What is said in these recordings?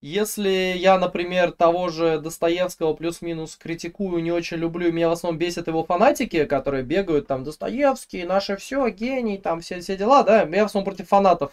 Если я, например, того же Достоевского плюс-минус критикую, не очень люблю, меня в основном бесят его фанатики, которые бегают там Достоевский, наше все, гений, там все, все дела, да, я в основном против фанатов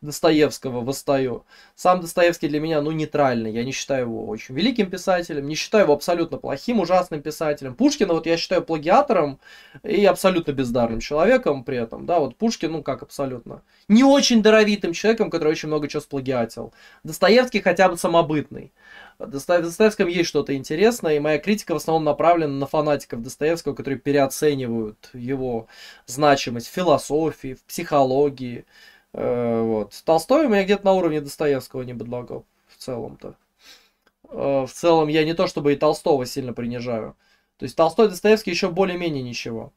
Достоевского восстаю. Сам Достоевский для меня, ну, нейтральный, я не считаю его очень великим писателем, не считаю его абсолютно плохим, ужасным писателем. Пушкина вот я считаю плагиатором и абсолютно бездарным человеком при этом, да, вот Пушкин, ну, как абсолютно, не очень даровитым человеком, который очень много чего сплагиатил. Достоевский хотя хотя бы самобытный. А в Достоевском есть что-то интересное, и моя критика в основном направлена на фанатиков Достоевского, которые переоценивают его значимость в философии, в психологии. Э, вот. Толстой у меня где-то на уровне Достоевского не предлагал в целом-то. Э, в целом я не то чтобы и Толстого сильно принижаю. То есть Толстой и Достоевский еще более-менее ничего.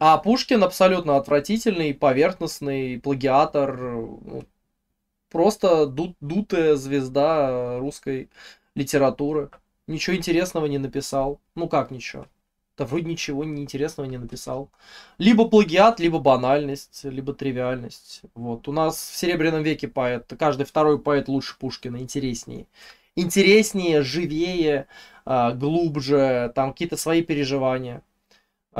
А Пушкин абсолютно отвратительный, поверхностный, плагиатор, ну, просто дут дутая звезда русской литературы. Ничего интересного не написал. Ну как ничего? Да вроде ничего интересного не написал. Либо плагиат, либо банальность, либо тривиальность. Вот. У нас в Серебряном веке поэт, каждый второй поэт лучше Пушкина, интереснее. Интереснее, живее, а, глубже, там какие-то свои переживания.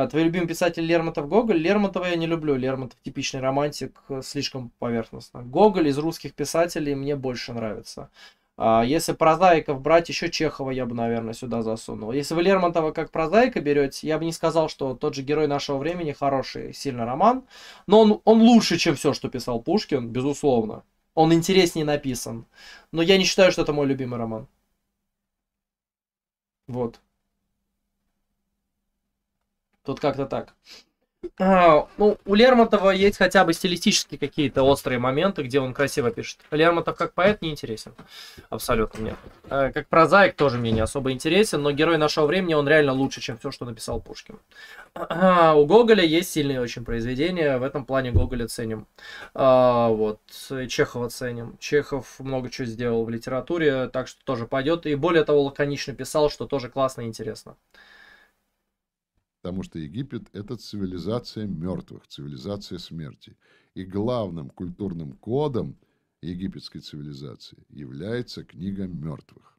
А, твой любимый писатель Лермонтов Гоголь? Лермонтова я не люблю. Лермонтов типичный романтик, э, слишком поверхностно. Гоголь из русских писателей мне больше нравится. А, если прозаиков брать, еще Чехова я бы, наверное, сюда засунул. Если вы Лермонтова как прозаика берете, я бы не сказал, что тот же герой нашего времени хороший, сильный роман, но он, он лучше, чем все, что писал Пушкин, безусловно. Он интереснее написан. Но я не считаю, что это мой любимый роман. Вот. Тут как-то так. А, ну, у Лермонтова есть хотя бы стилистически какие-то острые моменты, где он красиво пишет. Лермонтов как поэт не интересен. Абсолютно нет. А, как прозаик тоже мне не особо интересен, но герой нашего времени он реально лучше, чем все, что написал Пушкин. А, у Гоголя есть сильные очень произведения, в этом плане Гоголя ценим. А, вот, э, Чехова ценим. Чехов много чего сделал в литературе, так что тоже пойдет. И более того, лаконично писал, что тоже классно и интересно потому что Египет – это цивилизация мертвых, цивилизация смерти. И главным культурным кодом египетской цивилизации является книга мертвых.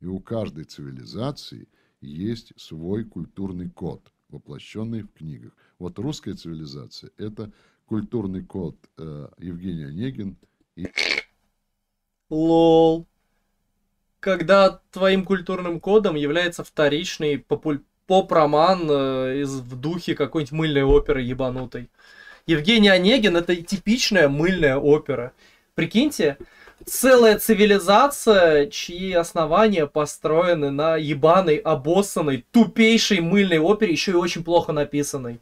И у каждой цивилизации есть свой культурный код, воплощенный в книгах. Вот русская цивилизация – это культурный код э, Евгения Онегин и... Лол. Когда твоим культурным кодом является вторичный популь поп-роман э, из, в духе какой-нибудь мыльной оперы ебанутой. Евгений Онегин это типичная мыльная опера. Прикиньте, целая цивилизация, чьи основания построены на ебаной, обоссанной, тупейшей мыльной опере, еще и очень плохо написанной.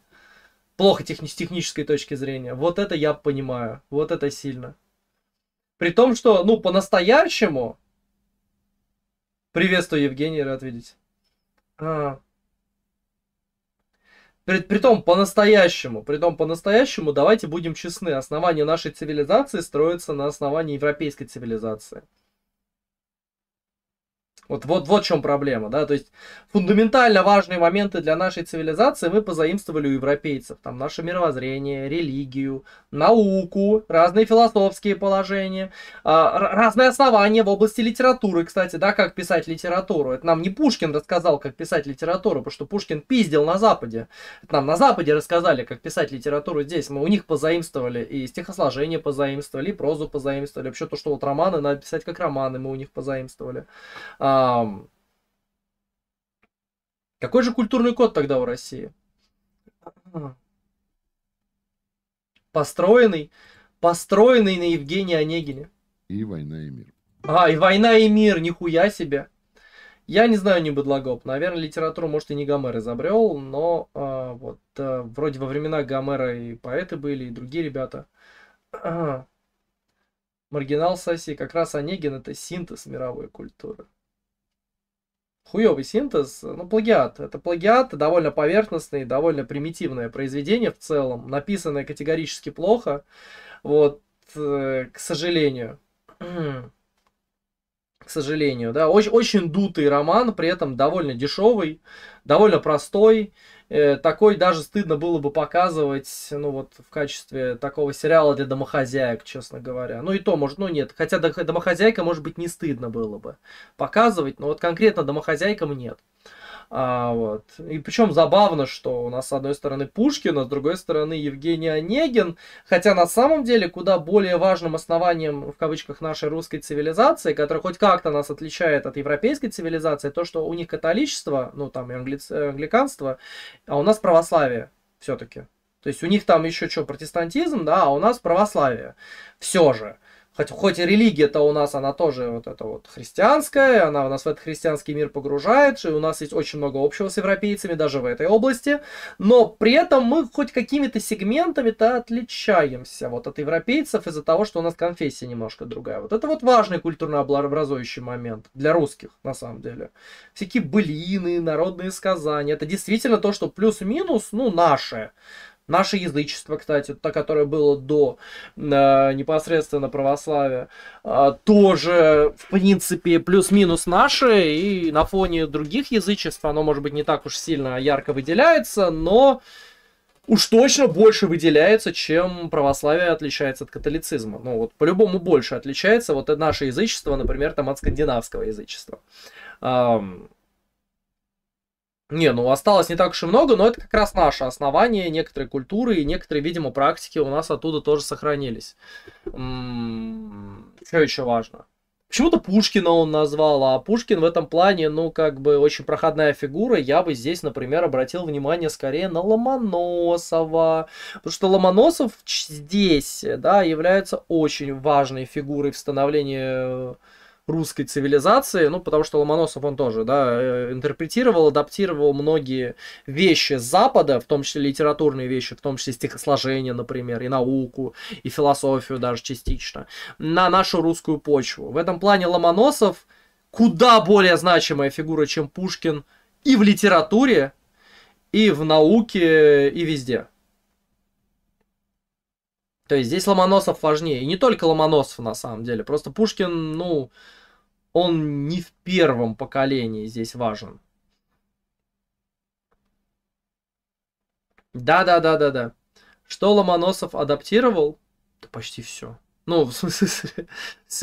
Плохо техни- с технической точки зрения. Вот это я понимаю. Вот это сильно. При том, что, ну, по-настоящему... Приветствую, Евгений, рад видеть. А, при, притом по-настоящему, при притом по-настоящему, давайте будем честны, основание нашей цивилизации строится на основании европейской цивилизации. Вот, вот, вот в чем проблема, да, то есть фундаментально важные моменты для нашей цивилизации мы позаимствовали у европейцев, там наше мировоззрение, религию, науку, разные философские положения, а, разные основания в области литературы, кстати, да, как писать литературу. Это нам не Пушкин рассказал, как писать литературу, потому что Пушкин пиздил на Западе. Это нам на Западе рассказали, как писать литературу здесь. Мы у них позаимствовали и стихосложение позаимствовали, и прозу позаимствовали, вообще то, что вот романы надо писать как романы, мы у них позаимствовали. А, какой же культурный код тогда в России? Построенный, построенный на Евгении Онегине. И «Война и мир». А, и «Война и мир», нихуя себе. Я не знаю не Бедлагоп, наверное, литературу, может, и не Гомер изобрел, но э, вот э, вроде во времена Гомера и поэты были, и другие ребята. Маргинал Саси, как раз Онегин это синтез мировой культуры хуёвый синтез, ну, плагиат. Это плагиат, довольно поверхностный, довольно примитивное произведение в целом, написанное категорически плохо, вот, э, к сожалению. к сожалению, да, очень, очень дутый роман, при этом довольно дешевый, довольно простой, Э, такой даже стыдно было бы показывать, ну вот, в качестве такого сериала для домохозяек, честно говоря. Ну и то, может, ну нет, хотя домохозяйка, может быть, не стыдно было бы показывать, но вот конкретно домохозяйкам нет. А, вот. И причем забавно, что у нас с одной стороны Пушкин, а с другой стороны Евгений Онегин. Хотя на самом деле куда более важным основанием в кавычках нашей русской цивилизации, которая хоть как-то нас отличает от европейской цивилизации, то, что у них католичество, ну там и англи... Э, англиканство, а у нас православие все-таки. То есть у них там еще что, протестантизм, да, а у нас православие. Все же. Хоть, хоть и религия-то у нас, она тоже вот это вот христианская, она у нас в этот христианский мир погружает, и у нас есть очень много общего с европейцами даже в этой области, но при этом мы хоть какими-то сегментами-то отличаемся вот от европейцев из-за того, что у нас конфессия немножко другая. Вот это вот важный культурно-образующий момент для русских, на самом деле. Всякие былины, народные сказания, это действительно то, что плюс-минус, ну, наше. Наше язычество, кстати, то, которое было до э, непосредственно православия, э, тоже, в принципе, плюс-минус наше, и на фоне других язычеств оно, может быть, не так уж сильно ярко выделяется, но уж точно больше выделяется, чем православие отличается от католицизма. Ну вот по-любому больше отличается вот наше язычество, например, там от скандинавского язычества. Эм, не, ну осталось не так уж и много, но это как раз наше основание, некоторые культуры и некоторые, видимо, практики у нас оттуда тоже сохранились. Все м-м-м, еще важно? Почему-то Пушкина он назвал, а Пушкин в этом плане, ну, как бы очень проходная фигура. Я бы здесь, например, обратил внимание скорее на Ломоносова. Потому что Ломоносов здесь, да, является очень важной фигурой в становлении э, русской цивилизации, ну, потому что Ломоносов, он тоже, да, э, интерпретировал, адаптировал многие вещи с Запада, в том числе литературные вещи, в том числе стихосложение, например, и науку, и философию даже частично, на нашу русскую почву. В этом плане Ломоносов куда более значимая фигура, чем Пушкин и в литературе, и в науке, и везде. То есть здесь Ломоносов важнее. И не только Ломоносов, на самом деле. Просто Пушкин, ну, он не в первом поколении здесь важен. Да-да-да-да-да. Что Ломоносов адаптировал? Да почти все. Ну, в смысле,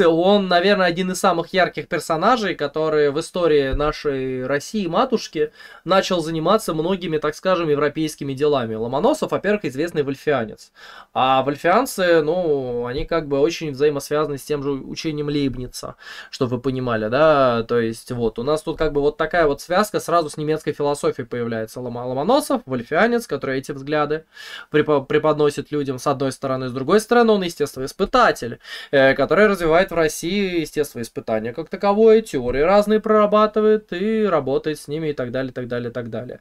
он, наверное, один из самых ярких персонажей, который в истории нашей России, матушки, начал заниматься многими, так скажем, европейскими делами. Ломоносов, во-первых, известный вольфианец. А вольфианцы, ну, они как бы очень взаимосвязаны с тем же учением Лейбница, чтобы вы понимали, да, то есть вот, у нас тут как бы вот такая вот связка сразу с немецкой философией появляется. Ломоносов, вольфианец, который эти взгляды преподносит людям с одной стороны, с другой стороны, он, естественно, испытатель, э, который развивает развивает в России, естественно, испытания как таковое, теории разные прорабатывает и работает с ними и так далее, так далее, так далее.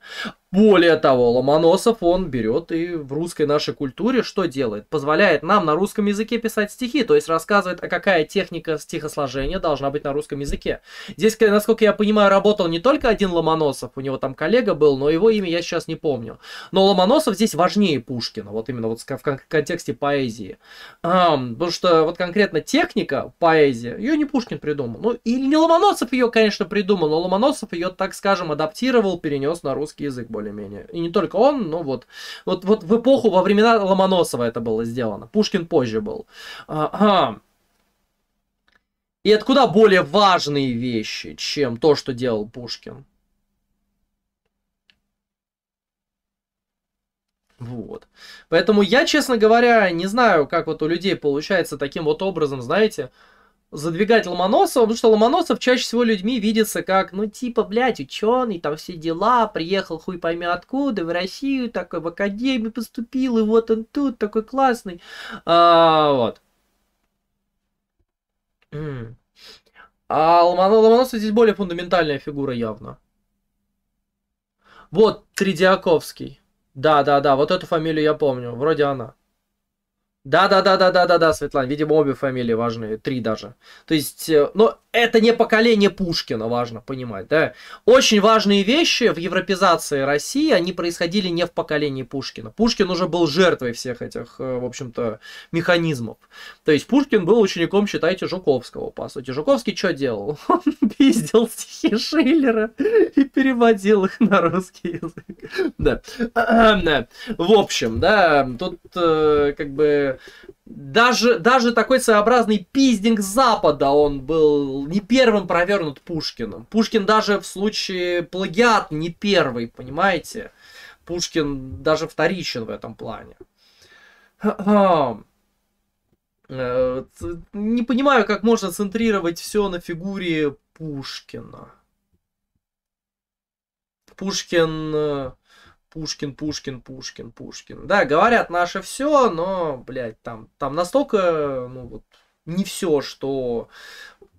Более того, Ломоносов он берет и в русской нашей культуре что делает? Позволяет нам на русском языке писать стихи, то есть рассказывает, а какая техника стихосложения должна быть на русском языке. Здесь, насколько я понимаю, работал не только один Ломоносов, у него там коллега был, но его имя я сейчас не помню. Но Ломоносов здесь важнее Пушкина, вот именно вот в контексте поэзии. потому что вот конкретно техника поэзия. Ее не Пушкин придумал. Ну, или не Ломоносов ее, конечно, придумал, но Ломоносов ее, так скажем, адаптировал, перенес на русский язык более-менее. И не только он, но вот, вот, вот в эпоху, во времена Ломоносова это было сделано. Пушкин позже был. А, ага. И это куда более важные вещи, чем то, что делал Пушкин. Вот. Поэтому я, честно говоря, не знаю, как вот у людей получается таким вот образом, знаете, задвигать Ломоносова, потому что Ломоносов чаще всего людьми видится как, ну, типа, блядь, ученый, там все дела, приехал хуй пойми откуда, в Россию, такой в академию поступил, и вот он тут, такой классный. А, вот. А Ломоносов здесь более фундаментальная фигура явно. Вот Тредиаковский. Да, да, да, вот эту фамилию я помню, вроде она. Да, да, да, да, да, да, да, Светлана. Видимо, обе фамилии важны, три даже. То есть, э, но это не поколение Пушкина, важно понимать, да. Очень важные вещи в европезации России, они происходили не в поколении Пушкина. Пушкин уже был жертвой всех этих, э, в общем-то, механизмов. То есть, Пушкин был учеником, считайте, Жуковского, по сути. Жуковский что делал? Он пиздил стихи Шиллера и переводил их на русский язык. Да. В общем, да, тут э, как бы даже, даже такой своеобразный пиздинг Запада, он был не первым провернут Пушкиным. Пушкин даже в случае плагиат не первый, понимаете? Пушкин даже вторичен в этом плане. Э, не понимаю, как можно центрировать все на фигуре Пушкина. Пушкин э, Пушкин, Пушкин, Пушкин, Пушкин. Да, говорят наше все, но, блядь, там, там настолько, ну вот, не все, что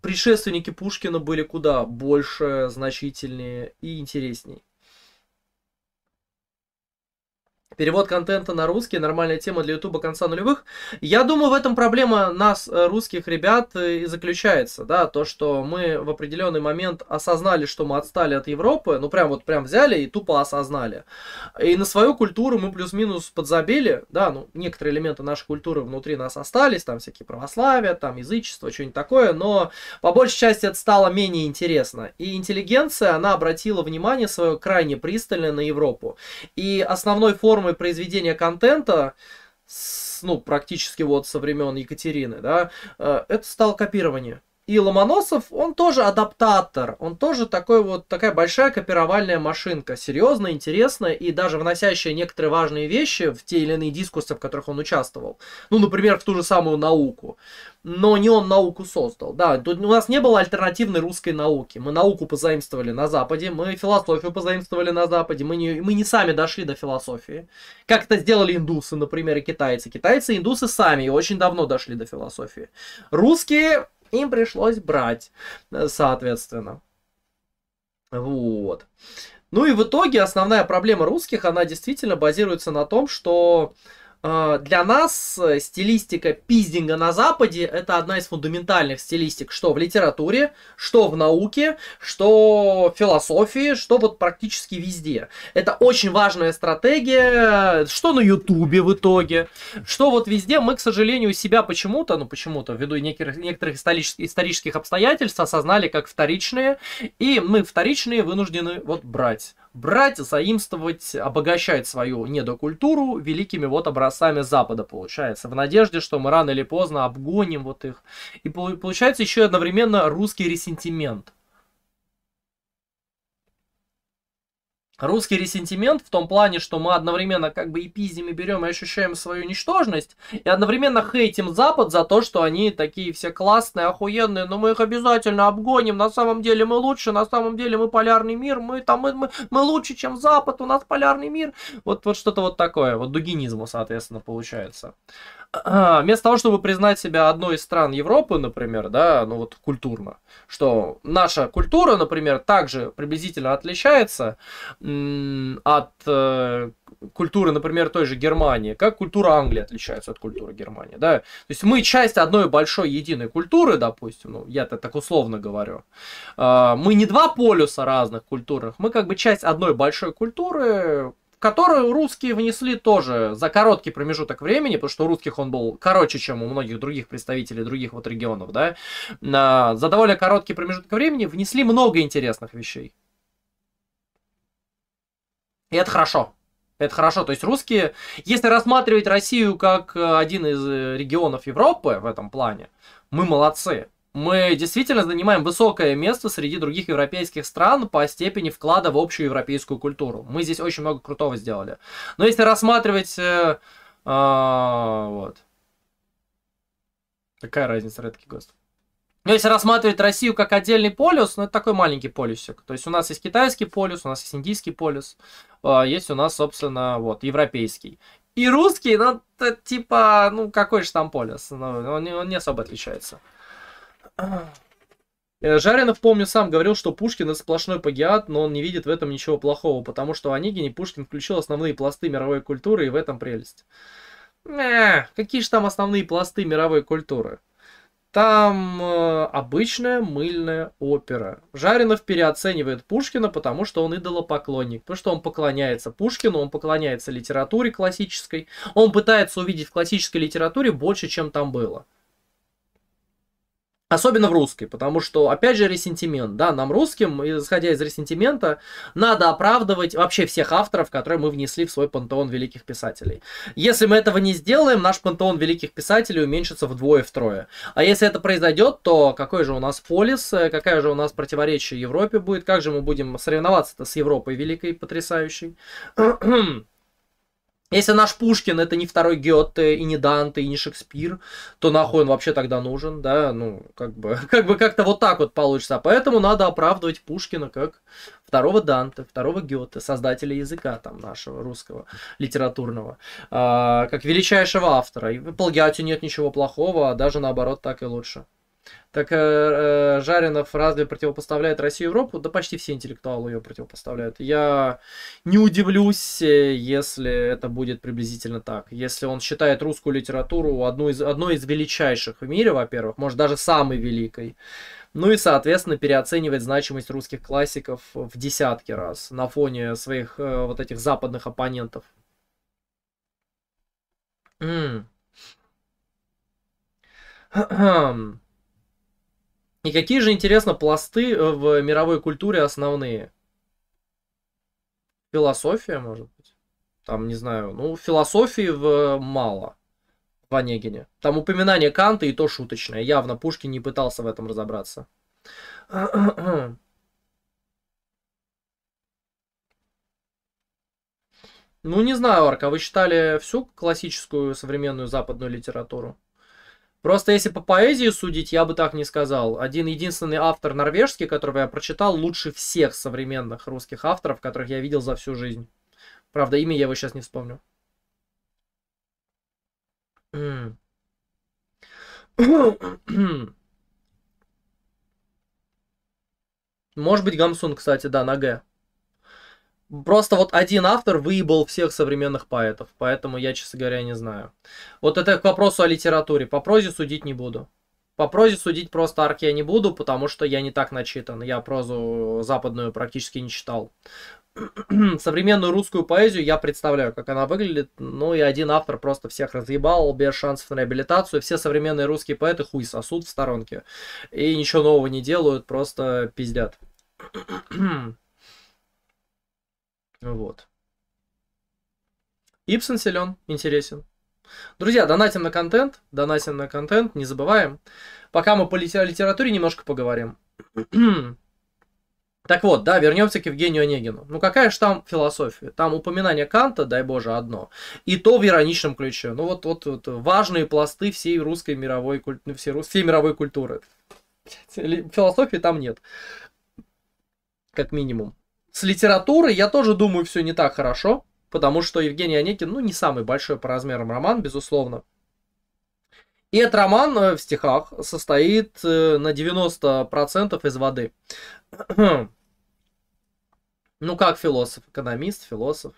предшественники Пушкина были куда больше, значительнее и интереснее. Перевод контента на русский, нормальная тема для Ютуба конца нулевых. Я думаю, в этом проблема нас, э, русских ребят, э, и заключается, да, то, что мы в определенный момент осознали, что мы отстали от Европы, ну, прям вот прям взяли и тупо осознали. И на свою культуру мы плюс-минус подзабили, да, ну, некоторые элементы нашей культуры внутри нас остались, там всякие православия, там язычество, что-нибудь такое, но по большей части это стало менее интересно. И интеллигенция, она обратила внимание свое крайне пристально на Европу. И основной формой самое произведение контента, с, ну, практически вот со времен Екатерины, да, э, это стало копирование. И Ломоносов, он тоже адаптатор, он тоже такой вот, такая большая копировальная машинка, серьезная, интересная и даже вносящая некоторые важные вещи в те или иные дискурсы, в которых он участвовал. Ну, например, в ту же самую науку. Но не он науку создал. Да, тут у нас не было альтернативной русской науки. Мы науку позаимствовали на Западе, мы философию позаимствовали на Западе, мы не, мы не сами дошли до философии. Как это сделали индусы, например, и китайцы. Китайцы и индусы сами очень давно дошли до философии. Русские им пришлось брать, э, соответственно. Вот. Ну и в итоге основная проблема русских, она действительно базируется на том, что Э, для нас э, стилистика пиздинга на Западе это одна из фундаментальных стилистик, что в литературе, что в науке, что в философии, что вот практически везде. Это очень важная стратегия, что на Ютубе в итоге, что вот везде мы, к сожалению, себя почему-то, ну почему-то, ввиду некоторых, некоторых исторических, исторических обстоятельств осознали как вторичные, и мы вторичные вынуждены вот брать брать, заимствовать, обогащать свою недокультуру великими вот образцами Запада, получается, в надежде, что мы рано или поздно обгоним вот их. И получается еще одновременно русский ресентимент – русский ресентимент в том плане, что мы одновременно как бы и пиздим, и берем, и ощущаем свою ничтожность, и одновременно хейтим Запад за то, что они такие все классные, охуенные, но мы их обязательно обгоним, на самом деле мы лучше, на самом деле мы полярный мир, мы там, мы, мы, мы лучше, чем Запад, у нас полярный мир. Вот, вот что-то вот такое, вот дугинизму, соответственно, получается. А, вместо того, чтобы признать себя одной из стран Европы, например, да, ну вот культурно, что наша культура, например, также приблизительно отличается от э, культуры, например, той же Германии, как культура Англии отличается от культуры Германии, да. То есть мы часть одной большой единой культуры, допустим, ну я-то так условно говорю. А, мы не два полюса разных культурных, мы как бы часть одной большой культуры, которую русские внесли тоже за короткий промежуток времени, потому что у русских он был короче, чем у многих других представителей других вот регионов, да, за довольно короткий промежуток времени внесли много интересных вещей. И это хорошо. Это хорошо. То есть русские, если рассматривать Россию как э, один из э, регионов Европы в этом плане, мы молодцы мы действительно занимаем высокое место среди других европейских стран по степени вклада в общую европейскую культуру. Мы здесь очень много крутого сделали. Но если рассматривать... Э, э, вот. Какая разница, редкий гост? Но если рассматривать Россию как отдельный полюс, ну это такой маленький полюсик. То есть у нас есть китайский полюс, у нас есть индийский полюс, а есть у нас, собственно, вот, европейский. И русский, ну, это, типа, ну какой же там полюс? Ну, он, он не особо отличается. Э, Жаринов, помню, сам говорил, что Пушкин это сплошной плагиат, но он не видит в этом ничего плохого, потому что Онегин и Пушкин включил основные пласты мировой культуры, и в этом прелесть. Э, какие же там основные пласты мировой культуры? Там э, обычная мыльная опера. Жаринов переоценивает Пушкина, потому что он идолопоклонник. Потому что он поклоняется Пушкину, он поклоняется литературе классической. Он пытается увидеть в классической литературе больше, чем там было. Особенно в русской, потому что, опять же, ресентимент, да, нам русским, исходя из ресентимента, надо оправдывать вообще всех авторов, которые мы внесли в свой пантеон великих писателей. Если мы этого не сделаем, наш пантеон великих писателей уменьшится вдвое-втрое. А если это произойдет, то какой же у нас полис, э, какая же у нас противоречие Европе будет, как же мы будем соревноваться-то с Европой великой, потрясающей. Если наш Пушкин это не второй Гёте, и не Данте, и не Шекспир, то нахуй он вообще тогда нужен, да, ну, как бы, как бы как-то вот так вот получится. поэтому надо оправдывать Пушкина как второго Данте, второго Гёте, создателя языка там нашего русского литературного, э, как величайшего автора. И в плагиате нет ничего плохого, а даже наоборот так и лучше. Так э, э Жаринов разве противопоставляет Россию Европу? Да почти все интеллектуалы ее противопоставляют. Я не удивлюсь, э, если это будет приблизительно так. Если он считает русскую литературу одну из, одной из величайших в мире, во-первых, может даже самой великой. Ну и, соответственно, переоценивает значимость русских классиков в десятки раз на фоне своих э, вот этих западных оппонентов. Mm. И какие же, интересно, пласты э, в мировой культуре основные? Философия, может быть? Там, не знаю, ну, философии в мало в Онегине. Там упоминание Канта и то шуточное. Явно Пушкин не пытался в этом разобраться. Ну, не знаю, Арка, вы читали всю классическую современную западную литературу? Просто если по поэзии судить, я бы так не сказал. Один единственный автор норвежский, которого я прочитал, лучше всех современных русских авторов, которых я видел за всю жизнь. Правда, имя я его сейчас не вспомню. Может быть, Гамсун, кстати, да, на Г. Просто вот один автор выебал всех современных поэтов, поэтому я, честно говоря, не знаю. Вот это к вопросу о литературе. По прозе судить не буду. По прозе судить просто арки я не буду, потому что я не так начитан. Я прозу западную практически не читал. Современную русскую поэзию я представляю, как она выглядит. Ну и один автор просто всех разъебал, без шансов на реабилитацию. Все современные русские поэты хуй сосут в сторонке. И ничего нового не делают, просто пиздят. Вот. Ипсон силен, интересен. Друзья, донатим на контент, донатим на контент, не забываем. Пока мы по литературе немножко поговорим. Так вот, да, вернемся к Евгению Онегину. Ну какая же там философия? Там упоминание Канта, дай боже, одно. И то в ироничном ключе. Ну вот, вот, вот важные пласты всей русской мировой культуры, ну, всей, рус... всей мировой культуры. Философии там нет. Как минимум. С литературой я тоже думаю, все не так хорошо, потому что Евгений Онекин, ну, не самый большой по размерам роман, безусловно. И этот роман э, в стихах состоит э, на 90% из воды. ну, как философ, экономист, философ.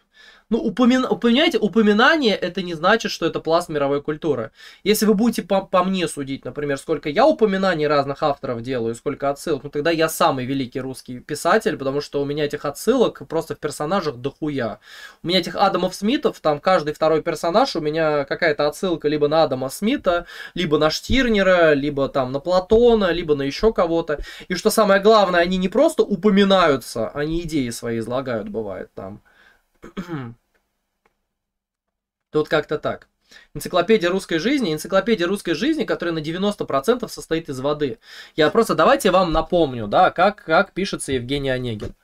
Ну, упомин... понимаете, упоминание это не значит, что это пласт мировой культуры. Если вы будете по, по мне судить, например, сколько я упоминаний разных авторов делаю, сколько отсылок, ну тогда я самый великий русский писатель, потому что у меня этих отсылок просто в персонажах дохуя. У меня этих Адамов Смитов, там каждый второй персонаж, у меня какая-то отсылка либо на Адама Смита, либо на Штирнера, либо там на Платона, либо на еще кого-то. И что самое главное, они не просто упоминаются, они идеи свои излагают, бывает там. Тут как-то так. Энциклопедия русской жизни, энциклопедия русской жизни, которая на 90% состоит из воды. Я просто давайте вам напомню, да, как, как пишется Евгений Онегин.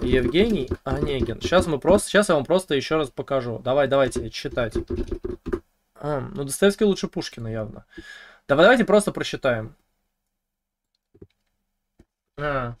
Евгений Онегин. Сейчас мы просто, сейчас я вам просто еще раз покажу. Давай, давайте читать. А, ну, Достоевский лучше Пушкина явно. Давай, давайте просто просчитаем. А.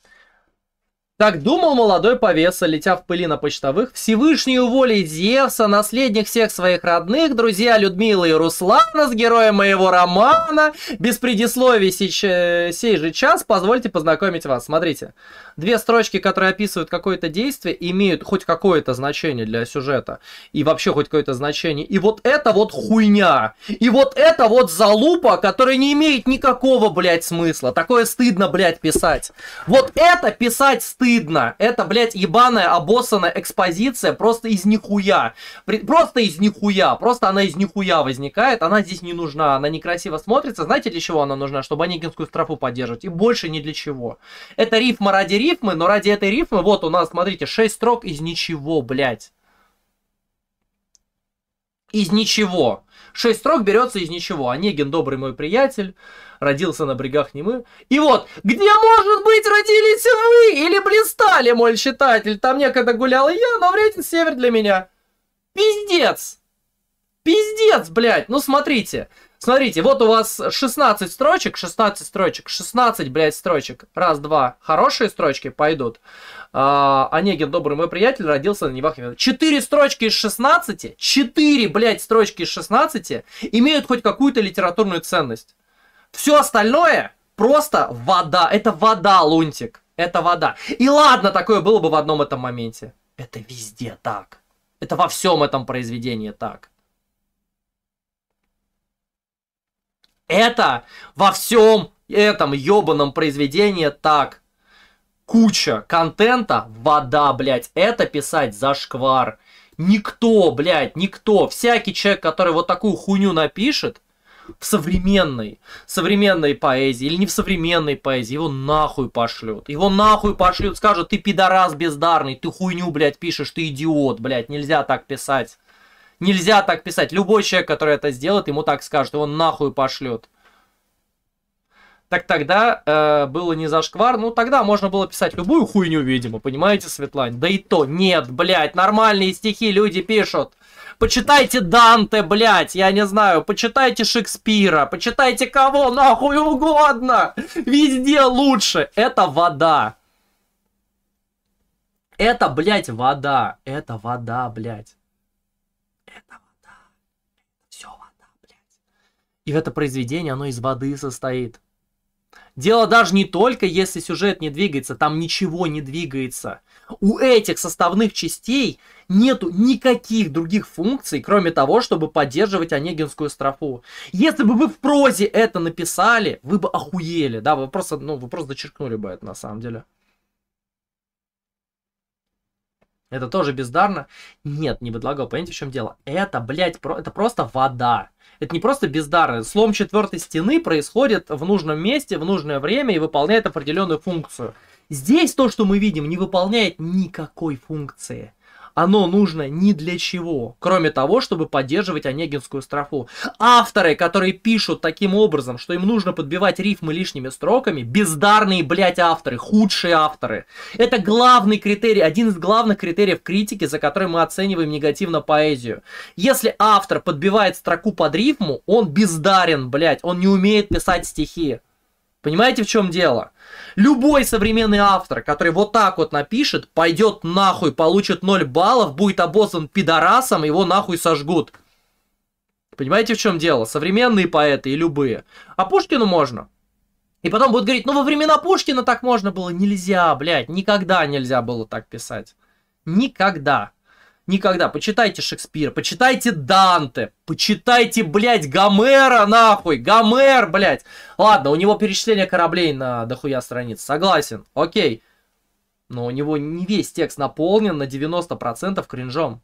Так думал молодой повеса, летя в пыли на почтовых, Всевышнюю волей Зевса, наследник всех своих родных, друзья Людмила и Руслана, с героем моего романа, без предисловий сеч... Э, сей же час, позвольте познакомить вас. Смотрите, две строчки, которые описывают какое-то действие, имеют хоть какое-то значение для сюжета, и вообще хоть какое-то значение. И вот это вот хуйня, и вот это вот залупа, которая не имеет никакого, блядь, смысла. Такое стыдно, блядь, писать. Вот это писать стыдно стыдно. Это, блядь, ебаная обоссанная экспозиция просто из нихуя. При... Просто из нихуя. Просто она из нихуя возникает. Она здесь не нужна. Она некрасиво смотрится. Знаете, для чего она нужна? Чтобы Онегинскую страфу поддерживать. И больше ни для чего. Это рифма ради рифмы, но ради этой рифмы вот у нас, смотрите, 6 строк из ничего, блядь. Из ничего. Шесть строк берется из ничего. Онегин, добрый мой приятель, родился на брегах Немы. И вот, где, может быть, родились вы или блистали, мой читатель, там некогда гулял я, но вреден север для меня. Пиздец! Пиздец, блядь! Ну, смотрите. Смотрите, вот у вас 16 строчек, 16 строчек, 16, блядь, строчек. Раз, два. Хорошие строчки пойдут. А, Онегин, добрый мой приятель, родился на Невах. 4 строчки из 16, 4, блядь, строчки из 16 имеют хоть какую-то литературную ценность. Все остальное просто вода. Это вода, Лунтик. Это вода. И ладно, такое было бы в одном этом моменте. Это везде так. Это во всем этом произведении так. Это во всем этом ебаном произведении так. Куча контента, вода, блядь. Это писать зашквар. Никто, блядь, никто, всякий человек, который вот такую хуйню напишет, в современной, современной поэзии или не в современной поэзии, его нахуй пошлют. Его нахуй пошлют, скажут, ты пидорас бездарный, ты хуйню, блядь, пишешь, ты идиот, блядь, нельзя так писать. Нельзя так писать. Любой человек, который это сделает, ему так скажут, его нахуй пошлют. Так тогда э, было не зашквар, ну тогда можно было писать любую хуйню, видимо, понимаете, Светлань? Да и то, нет, блядь, нормальные стихи люди пишут. Почитайте Данте, блядь, я не знаю, почитайте Шекспира, почитайте кого нахуй угодно. Везде лучше. Это вода. Это, блядь, вода. Это вода, блядь. Это вода. Все вода, блядь. И это произведение, оно из воды состоит. Дело даже не только, если сюжет не двигается, там ничего не двигается. У этих составных частей нету никаких других функций, кроме того, чтобы поддерживать Онегинскую строфу. Если бы вы в прозе это написали, вы бы охуели, да, вы просто, ну, вы просто зачеркнули бы это на самом деле. Это тоже бездарно. Нет, не предлагал. Понимаете, в чем дело? Это, блядь, про... это просто вода. Это не просто бездарно. Слом четвертой стены происходит в нужном месте, в нужное время и выполняет определенную функцию. Здесь то, что мы видим, не выполняет никакой функции оно нужно ни для чего, кроме того, чтобы поддерживать Онегинскую строфу. Авторы, которые пишут таким образом, что им нужно подбивать рифмы лишними строками, бездарные, блядь, авторы, худшие авторы. Это главный критерий, один из главных критериев критики, за который мы оцениваем негативно поэзию. Если автор подбивает строку под рифму, он бездарен, блядь, он не умеет писать стихи. Понимаете, в чем дело? Любой современный автор, который вот так вот напишет, пойдет нахуй, получит 0 баллов, будет обозван пидорасом, его нахуй сожгут. Понимаете, в чем дело? Современные поэты и любые. А Пушкину можно. И потом будут говорить, ну во времена Пушкина так можно было. Нельзя, блядь, никогда нельзя было так писать. Никогда. Никогда. Почитайте Шекспира, почитайте Данте, почитайте, блядь, Гомера, нахуй. Гомер, блядь. Ладно, у него перечисление кораблей на дохуя страниц. Согласен, окей. Но у него не весь текст наполнен на 90% кринжом.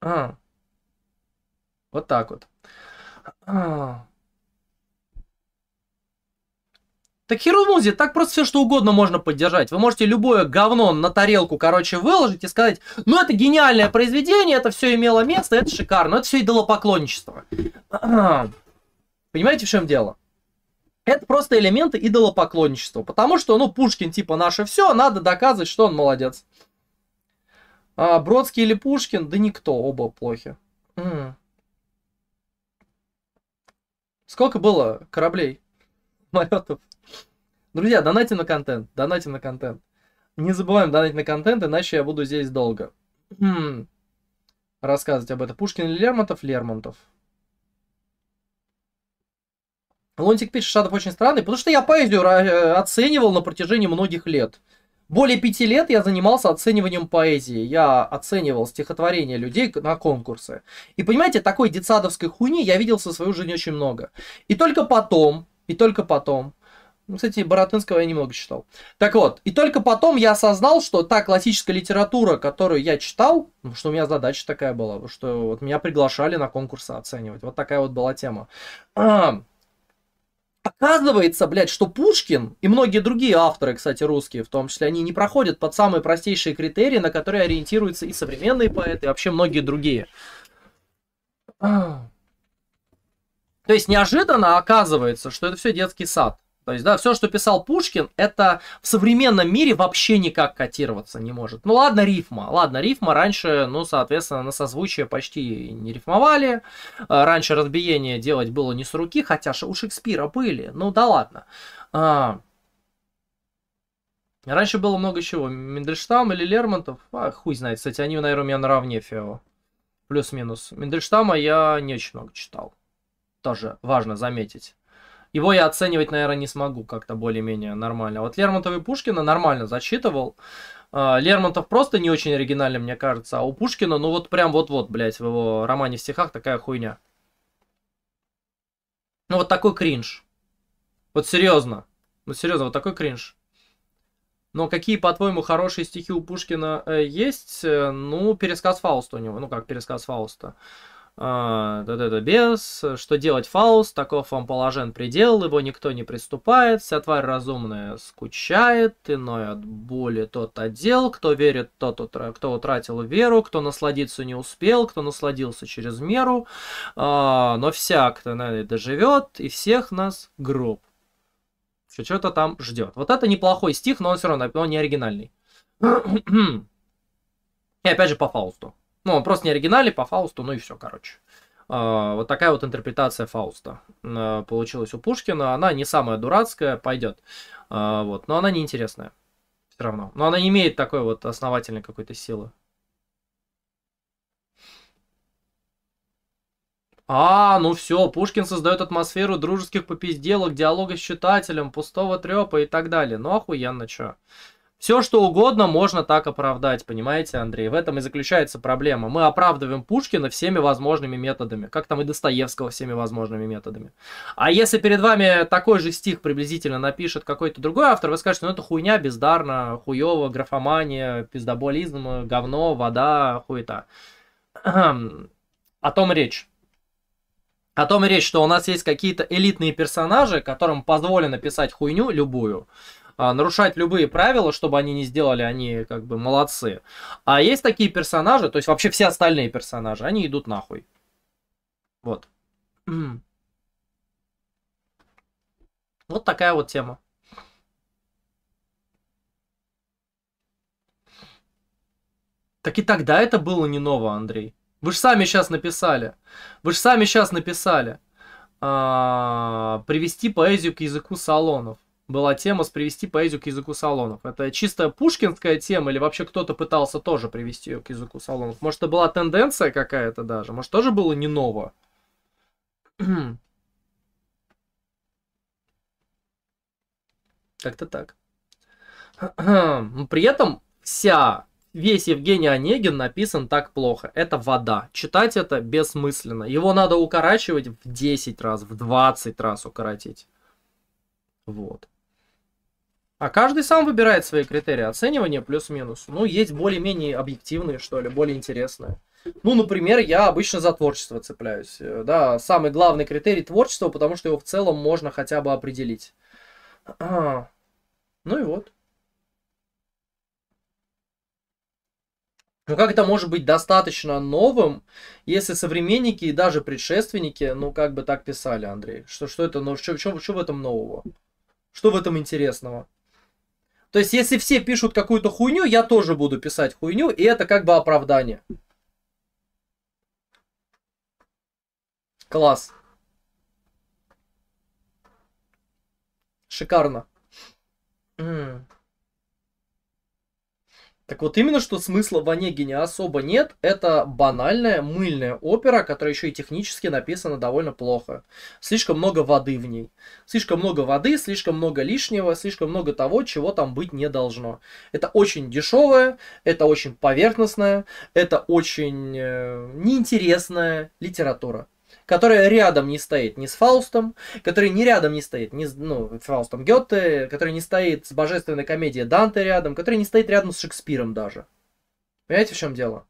А. Вот так вот. А. Так Херумузи, так просто все что угодно можно поддержать. Вы можете любое говно на тарелку, короче, выложить и сказать, ну это гениальное произведение, это все имело место, это шикарно, это все идолопоклонничество. Понимаете, в чем дело? Это просто элементы идолопоклонничества. Потому что, ну, Пушкин типа наше все, надо доказывать, что он молодец. А, Бродский или Пушкин? Да никто, оба плохи. М-м. Сколько было кораблей? Самолетов? Друзья, донайте на контент, донайте на контент. Не забываем донать на контент, иначе я буду здесь долго. Хм. Рассказывать об этом. Пушкин или Лермонтов? Лермонтов. Лунтик пишет, Шадов очень странный, потому что я поэзию э, оценивал на протяжении многих лет. Более пяти лет я занимался оцениванием поэзии. Я оценивал стихотворения людей на конкурсы. И понимаете, такой детсадовской хуйни я видел со своей жизнью очень много. И только потом, и только потом ну, кстати, Боротынского я немного читал. Так вот, и только потом я осознал, что та классическая литература, которую я читал, ну, что у меня задача такая была, что вот меня приглашали на конкурсы оценивать. Вот такая вот была тема. А, оказывается, блядь, что Пушкин и многие другие авторы, кстати, русские, в том числе, они не проходят под самые простейшие критерии, на которые ориентируются и современные поэты, и вообще многие другие. А. То есть неожиданно оказывается, что это все детский сад. То есть, да, все, что писал Пушкин, это в современном мире вообще никак котироваться не может. Ну ладно, рифма. Ладно, рифма раньше, ну, соответственно, на созвучие почти не рифмовали. А, раньше разбиение делать было не с руки, хотя у Шекспира были. Ну да ладно. А, раньше было много чего. Мендельштам или Лермонтов. А, хуй знает. Кстати, они, наверное, у меня наравне Фео. Плюс-минус. Мендельштама я не очень много читал. Тоже важно заметить его я оценивать, наверное, не смогу как-то более-менее нормально. А вот Лермонтов и Пушкина нормально зачитывал. А, Лермонтов просто не очень оригинальный, мне кажется, а у Пушкина, ну вот прям вот-вот, блядь, в его романе в стихах такая хуйня. Ну вот такой кринж. Вот серьезно. Ну серьезно, вот такой кринж. Но какие, по-твоему, хорошие стихи у Пушкина э, есть? Э, ну, пересказ Фауста у него. Ну, как пересказ Фауста. Э, да-да-да, без, что делать Фауст, таков вам положен предел, его никто не приступает, вся тварь разумная скучает, иной от боли тот отдел, кто верит, тот утра... кто утратил веру, кто насладиться не успел, кто насладился через меру, а, но всяк, кто наверное, доживет, и всех нас гроб. Что-то там ждет. Вот это неплохой стих, но он все равно он не оригинальный. и опять же по Фаусту. Ну, он просто не оригинальный по Фаусту, ну и все, короче. А, вот такая вот интерпретация Фауста а, получилась у Пушкина. Она не самая дурацкая, пойдет. А, вот. Но она неинтересная. Все равно. Но она не имеет такой вот основательной какой-то силы. А, ну все, Пушкин создает атмосферу дружеских попизделок, диалога с читателем, пустого трепа и так далее. Ну охуенно, чё. Все, что угодно можно так оправдать, понимаете, Андрей? В этом и заключается проблема. Мы оправдываем Пушкина всеми возможными методами, как там и Достоевского всеми возможными методами. А если перед вами такой же стих приблизительно напишет какой-то другой автор, вы скажете, ну это хуйня, бездарно, хуево, графомания, пиздоболизм, говно, вода, хуета. О том речь. О том и речь, что у нас есть какие-то элитные персонажи, которым позволено писать хуйню любую. А, нарушать любые правила, чтобы они не сделали, они как бы молодцы. А есть такие персонажи, то есть вообще все остальные персонажи, они идут нахуй. Вот. Вот такая вот тема. Так и тогда это было не ново, Андрей. Вы же сами сейчас написали. Вы же сами сейчас написали. А, привести поэзию к языку салонов была тема с привести поэзию к языку салонов. Это чисто пушкинская тема или вообще кто-то пытался тоже привести ее к языку салонов? Может, это была тенденция какая-то даже? Может, тоже было не ново? Как-то так. Ну, при этом вся, весь Евгений Онегин написан так плохо. Это вода. Читать это бессмысленно. Его надо укорачивать в 10 раз, в 20 раз укоротить. Вот. А каждый сам выбирает свои критерии оценивания плюс-минус. Ну, есть более-менее объективные, что ли, более интересные. Ну, например, я обычно за творчество цепляюсь. Э, да, самый главный критерий творчества, потому что его в целом можно хотя бы определить. А, ну и вот. Ну как это может быть достаточно новым, если современники и даже предшественники, ну, как бы так писали, Андрей? Что, что это, ну, что, что, что в этом нового? Что в этом интересного? То есть, если все пишут какую-то хуйню, я тоже буду писать хуйню, и это как бы оправдание. Класс. Шикарно. Так вот именно, что смысла в Онегине особо нет, это банальная мыльная опера, которая еще и технически написана довольно плохо. Слишком много воды в ней. Слишком много воды, слишком много лишнего, слишком много того, чего там быть не должно. Это очень дешевая, это очень поверхностная, это очень э, неинтересная литература которая рядом не стоит ни с Фаустом, который не рядом не стоит ни с, ну, Фаустом Гёте, который не стоит с божественной комедией Данте рядом, который не стоит рядом с Шекспиром даже. Понимаете, в чем дело?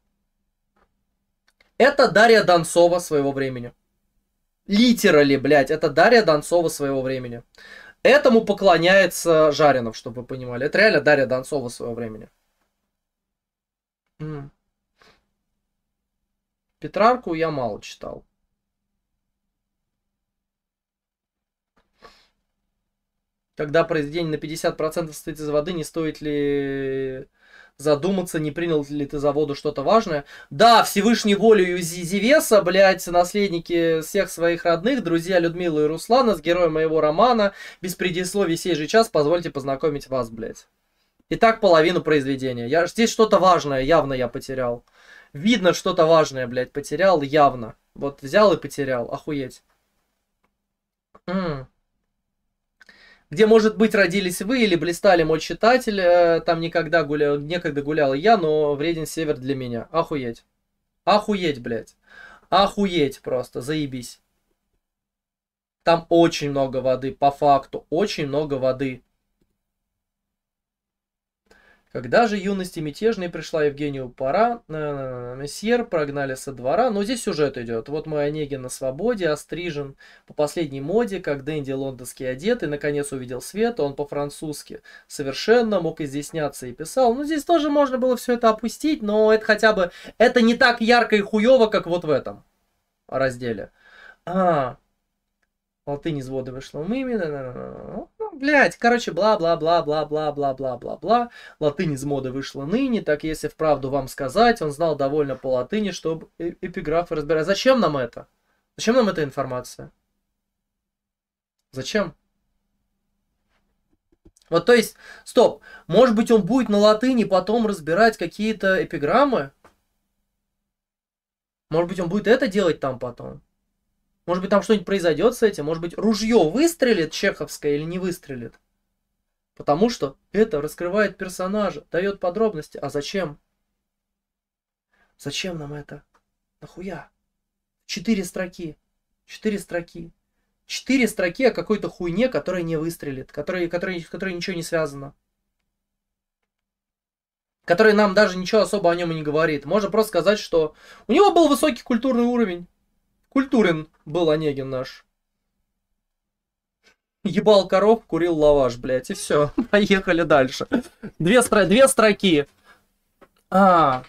Это Дарья Донцова своего времени. Литерали, блядь, это Дарья Донцова своего времени. Этому поклоняется Жаринов, чтобы вы понимали. Это реально Дарья Донцова своего времени. Петрарку я мало читал. когда произведение на 50% состоит из воды, не стоит ли задуматься, не принял ли ты за воду что-то важное. Да, Всевышний волею Зевеса, блядь, наследники всех своих родных, друзья Людмилы и Руслана, с героем моего романа, без предисловий сей же час, позвольте познакомить вас, блядь. Итак, половину произведения. Я, здесь что-то важное, явно я потерял. Видно, что-то важное, блядь, потерял, явно. Вот взял и потерял, охуеть. М где, может быть, родились вы или блистали мой читатель, э, там никогда гулял, некогда гулял я, но вреден север для меня. Охуеть. Охуеть, блядь. Охуеть просто, заебись. Там очень много воды, по факту, очень много воды. Когда же юности мятежной пришла Евгению пора, э, месьер прогнали со двора, но здесь сюжет идет. Вот мой Онегин на свободе, острижен по последней моде, как Дэнди лондонский одет, и наконец увидел свет, он по-французски совершенно мог изъясняться и писал. Ну, здесь тоже можно было все это опустить, но это хотя бы, это не так ярко и хуево, как вот в этом разделе. А, латынь из воды вышла. Мы именно... Э, блядь, короче, бла-бла-бла-бла-бла-бла-бла-бла-бла. Латынь из моды вышла ныне, так если вправду вам сказать, он знал довольно по латыни, чтобы э, эпиграфы разбирать. Зачем нам это? Зачем нам эта информация? Зачем? Вот то есть, стоп, может быть он будет на латыни потом разбирать какие-то эпиграммы? Может быть он будет это делать там потом? Может быть, там что-нибудь произойдет с этим? Может быть, ружье выстрелит чеховское или не выстрелит? Потому что это раскрывает персонажа, дает подробности. А зачем? Зачем нам это? Нахуя? Четыре строки. Четыре строки. Четыре строки о какой-то хуйне, которая не выстрелит, которая, которой, которой ничего не связано. Который нам даже ничего особо о нем и не говорит. Можно просто сказать, что у него был высокий культурный уровень. Культурен был Онегин наш. Ебал коров, курил лаваш, блядь, и все. Поехали дальше. Две, стро... Две строки. А,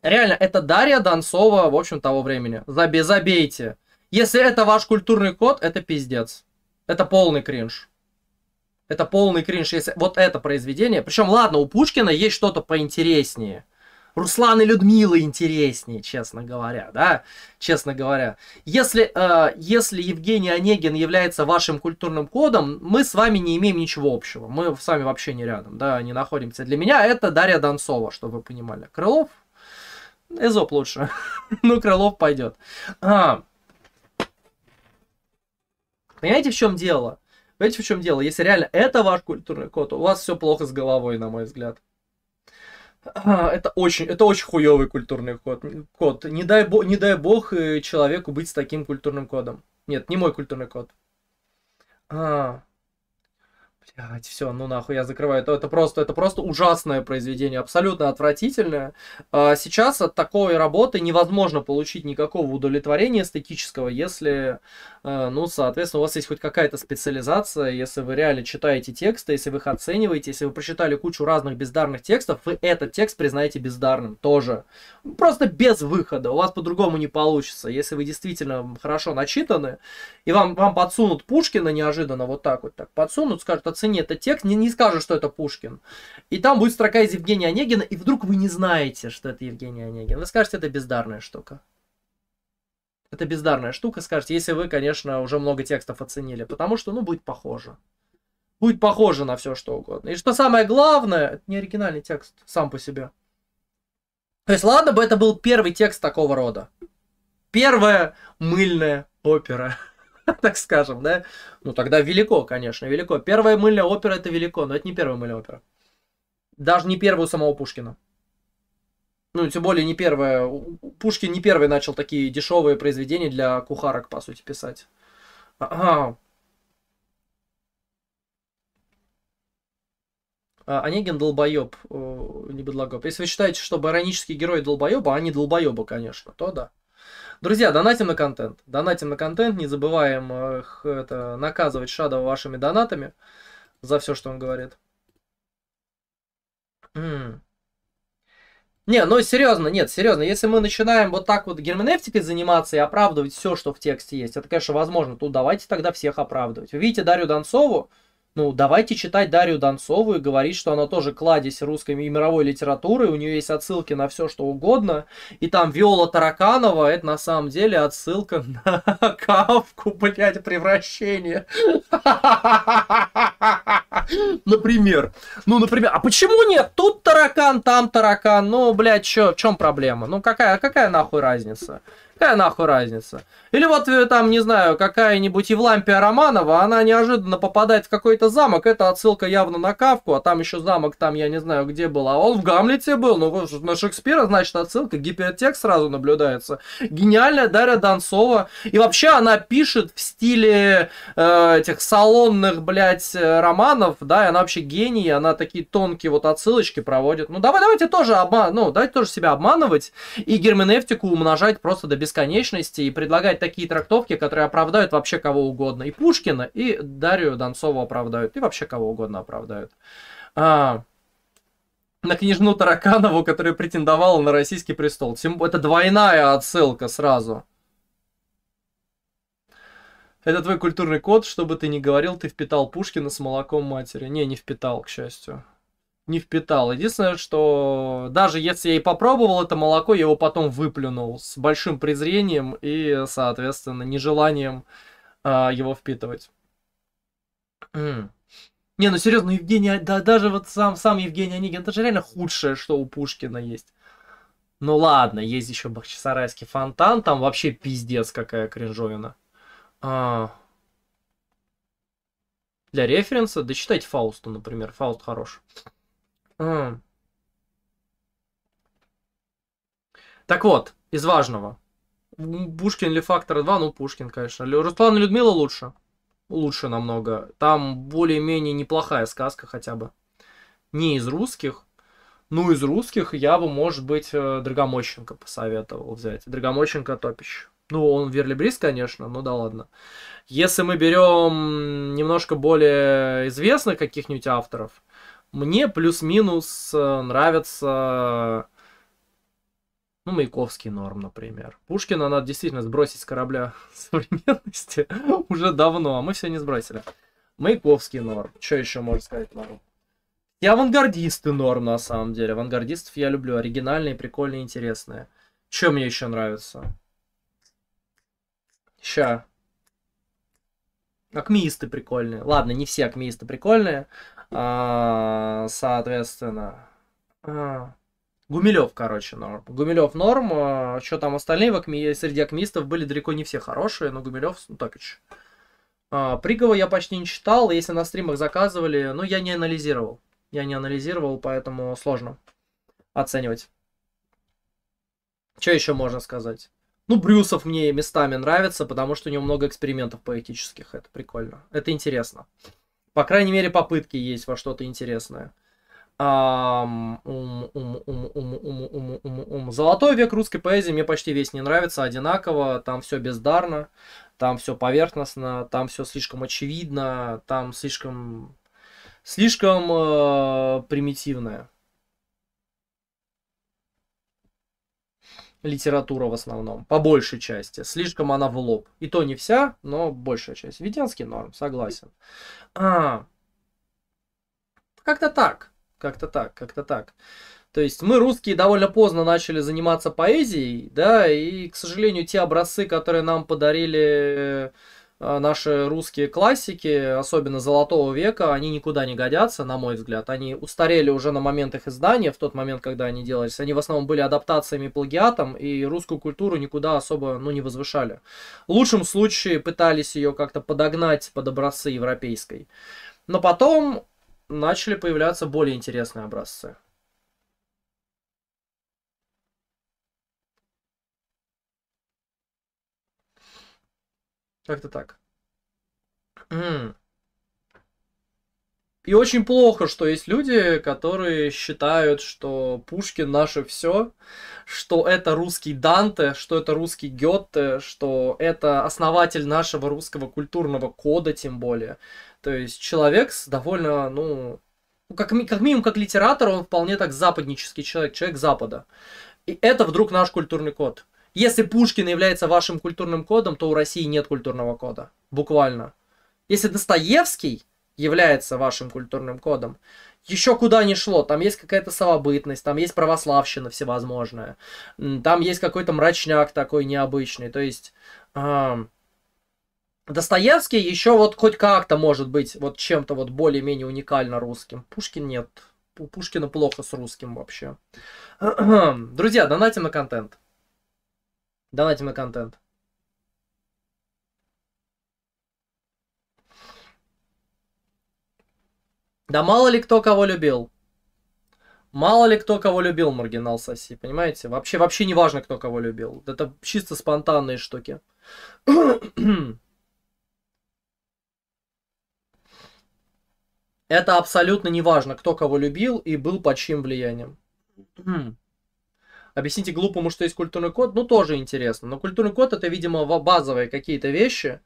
реально, это Дарья Донцова, в общем, того времени. Забей, забейте. Если это ваш культурный код, это пиздец. Это полный кринж. Это полный кринж, если вот это произведение. Причем, ладно, у Пушкина есть что-то поинтереснее. Руслан и Людмила интереснее, честно говоря, да, честно говоря. Если, э, если Евгений Онегин является вашим культурным кодом, мы с вами не имеем ничего общего, мы с вами вообще не рядом, да, не находимся. Для меня это Дарья Донцова, чтобы вы понимали. Крылов, Эзоп лучше, ну Крылов пойдет. А. Понимаете, в чем дело? Понимаете, в чем дело? Если реально это ваш культурный код, у вас все плохо с головой, на мой взгляд. А, это очень, это очень хуёвый культурный код. код. Не, дай бог, не дай бог э, человеку быть с таким культурным кодом. Нет, не мой культурный код. А, Блять, все, ну нахуй я закрываю. Это, это просто, это просто ужасное произведение, абсолютно отвратительное. А сейчас от такой работы невозможно получить никакого удовлетворения эстетического, если, э, ну, соответственно, у вас есть хоть какая-то специализация, если вы реально читаете тексты, если вы их оцениваете, если вы прочитали кучу разных бездарных текстов, вы этот текст признаете бездарным тоже. Просто без выхода, у вас по-другому не получится. Если вы действительно хорошо начитаны, и вам, вам подсунут Пушкина неожиданно вот так вот, так подсунут, скажут, «А цене этот текст, не, не скажут, что это Пушкин. И там будет строка из Евгения Онегина, и вдруг вы не знаете, что это Евгений Онегин. Вы скажете, это бездарная штука. Это бездарная штука, скажете, если вы, конечно, уже много текстов оценили, потому что, ну, будет похоже. Будет похоже на все, что угодно. И что самое главное, это не оригинальный текст сам по себе. То есть, ладно бы это был первый текст такого рода. Первая мыльная опера. так скажем, да? Ну, тогда велико, конечно, велико. Первая мыльная опера – это велико, но это не первая мыльная опера. Даже не первую самого Пушкина. Ну, тем более не первая. Пушкин не первый начал такие дешевые произведения для кухарок, по сути, писать. Ага. А, Онегин долбоеб, э, не бедлагоб. Если вы считаете, что иронические герои долбоеба, они а долбоебы, конечно, то да. Друзья, донатим на контент. Донатим на контент. Не забываем э, это, наказывать Шадова вашими донатами за все, что он говорит. М -м. Не, ну серьезно, нет, серьезно, если мы начинаем вот так вот герменевтикой заниматься и оправдывать все, что в тексте есть, это, конечно, возможно. Тут давайте тогда всех оправдывать. Видите Дарью Донцову, ну, давайте читать Дарью Донцову и говорить, что она тоже кладезь русской и мировой литературы, у нее есть отсылки на все, что угодно, и там Виола Тараканова, это на самом деле отсылка на Кавку, блядь, превращение. Например. Ну, например, а почему нет? Тут таракан, там таракан, ну, блядь, чё, в чем проблема? Ну, какая, какая нахуй разница? Какая нахуй разница? Или вот э, там, не знаю, какая-нибудь Евлампия Романова, она неожиданно попадает в какой-то замок, это отсылка явно на Кавку, а там еще замок, там я не знаю где был, а он в Гамлете был, ну на Шекспира, значит, отсылка, гипертекст сразу наблюдается. Гениальная Дарья Донцова, и вообще она пишет в стиле э, этих салонных, блядь, э, романов, да, и она вообще гений, она такие тонкие вот отсылочки проводит. Ну давай, давайте тоже обман, ну давайте тоже себя обманывать и герменевтику умножать просто до бесконечности и предлагать такие трактовки, которые оправдают вообще кого угодно. И Пушкина, и Дарью Донцову оправдают, и вообще кого угодно оправдают. А, на княжну Тараканову, которая претендовала на российский престол. Это двойная отсылка сразу. Это твой культурный код, что бы ты ни говорил, ты впитал Пушкина с молоком матери. Не, не впитал, к счастью не впитал. Единственное, что даже если я и попробовал это молоко, я его потом выплюнул с большим презрением и, соответственно, нежеланием э, его впитывать. Не, ну серьезно, Евгений, а, да, даже вот сам, сам Евгений Онегин, это же реально худшее, что у Пушкина есть. Ну ладно, есть еще Бахчисарайский фонтан, там вообще пиздец какая кринжовина. А... Для референса, да читайте Фауста, например, Фауст хороший. А. Так вот, из важного. Пушкин или Фактор 2? Ну, Пушкин, конечно. Руслан и Людмила лучше. Лучше намного. Там более-менее неплохая сказка хотя бы. Не из русских. Ну, из русских я бы, может быть, э, Драгомощенко посоветовал взять. Драгомощенко Топич. Ну, он верлибрист, конечно, но ну да ладно. Если мы берем немножко более известных каких-нибудь авторов, мне плюс-минус э, нравится ну, Маяковский норм, например. Пушкина надо действительно сбросить с корабля современности уже давно, а мы все не сбросили. Маяковский норм. Что еще можно сказать норм? Я авангардисты норм, на самом деле. Авангардистов я люблю. Оригинальные, прикольные, интересные. Чем мне еще нравится? Ща. Акмеисты прикольные. Ладно, не все акмеисты прикольные. А, соответственно. А, Гумилев, короче, норм. Гумилев норм. А, что там остальные в акме... среди акмеистов были далеко не все хорошие, но Гумилев, ну так еще. А, Пригова я почти не читал, если на стримах заказывали, ну я не анализировал. Я не анализировал, поэтому сложно оценивать. Что еще можно сказать? Ну, Брюсов мне местами нравится, потому что у него много экспериментов поэтических. Это прикольно. Это интересно. По крайней мере, попытки есть во что-то интересное. Золотой век русской поэзии мне почти весь не нравится, одинаково, там все бездарно, там все поверхностно, там все слишком очевидно, там слишком, слишком э, примитивное. литература в основном, по большей части. Слишком она в лоб. И то не вся, но большая часть. Веденский норм, согласен. А, как-то так, как-то так, как-то так. То есть мы, русские, довольно поздно начали заниматься поэзией, да, и, к сожалению, те образцы, которые нам подарили Э, наши русские классики, особенно золотого века, они никуда не годятся, на мой взгляд. Они устарели уже на момент их издания, в тот момент, когда они делались. Они в основном были адаптациями плагиатом, и русскую культуру никуда особо ну, не возвышали. В лучшем случае пытались ее как-то подогнать под образцы европейской. Но потом начали появляться более интересные образцы. Как-то так. И очень плохо, что есть люди, которые считают, что Пушкин наше все, что это русский Данте, что это русский Гетте, что это основатель нашего русского культурного кода, тем более. То есть человек с довольно, ну, как, как минимум, как литератор, он вполне так западнический человек, человек Запада. И это вдруг наш культурный код. Если Пушкин является вашим культурным кодом, то у России нет культурного кода. Буквально. Если Достоевский является вашим культурным кодом, еще куда ни шло, там есть какая-то самобытность, там есть православщина всевозможная, там есть какой-то мрачняк такой необычный, то есть... Э, Достоевский еще вот хоть как-то может быть вот чем-то вот более-менее уникально русским. Пушкин нет. У Пушкина плохо с русским вообще. Друзья, донатим на контент. Давайте на контент. Да мало ли кто кого любил. Мало ли кто кого любил, маргинал соси, понимаете? Вообще, вообще не важно, кто кого любил. Это чисто спонтанные штуки. Это абсолютно не важно, кто кого любил и был под чьим влиянием. Объясните глупому, что есть культурный код, ну тоже интересно. Но культурный код это, видимо, базовые какие-то вещи,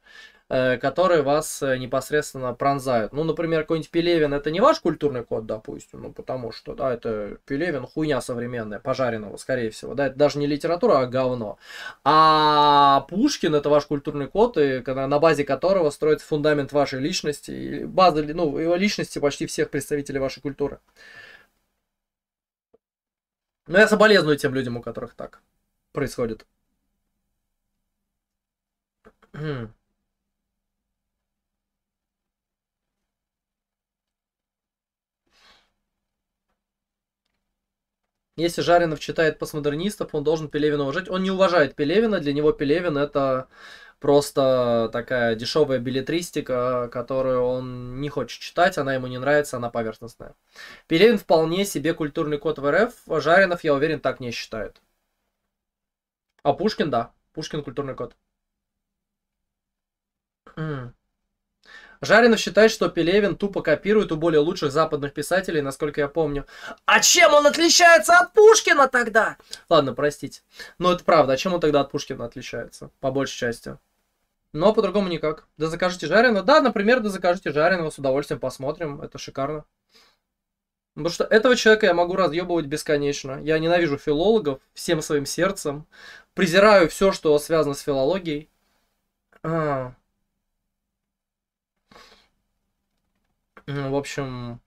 э, которые вас э, непосредственно пронзают. Ну, например, какой-нибудь Пелевин это не ваш культурный код, допустим, ну потому что, да, это Пелевин хуйня современная, пожаренного, скорее всего, да, это даже не литература, а говно. А Пушкин это ваш культурный код, и, на базе которого строится фундамент вашей личности, база, ну, его личности почти всех представителей вашей культуры. Но ну, я соболезную тем людям, у которых так происходит. Хм. Если Жаринов читает постмодернистов, он должен Пелевина уважать. Он не уважает Пелевина, для него Пелевин это просто такая дешевая билетристика, которую он не хочет читать, она ему не нравится, она поверхностная. Пелевин вполне себе культурный код в РФ, Жаринов, я уверен, так не считает. А Пушкин, да. Пушкин культурный код. Жаринов считает, что Пелевин тупо копирует у более лучших западных писателей, насколько я помню. А чем он отличается от Пушкина тогда? Ладно, простите. Но ну, это правда. А чем он тогда от Пушкина отличается? По большей части. Но по-другому никак. Да закажите жареного. Да, например, да закажите жареного, с удовольствием посмотрим. Это шикарно. Потому что этого человека я могу разъебывать бесконечно. Я ненавижу филологов всем своим сердцем. Презираю все, что связано с филологией. А. Ну, в общем,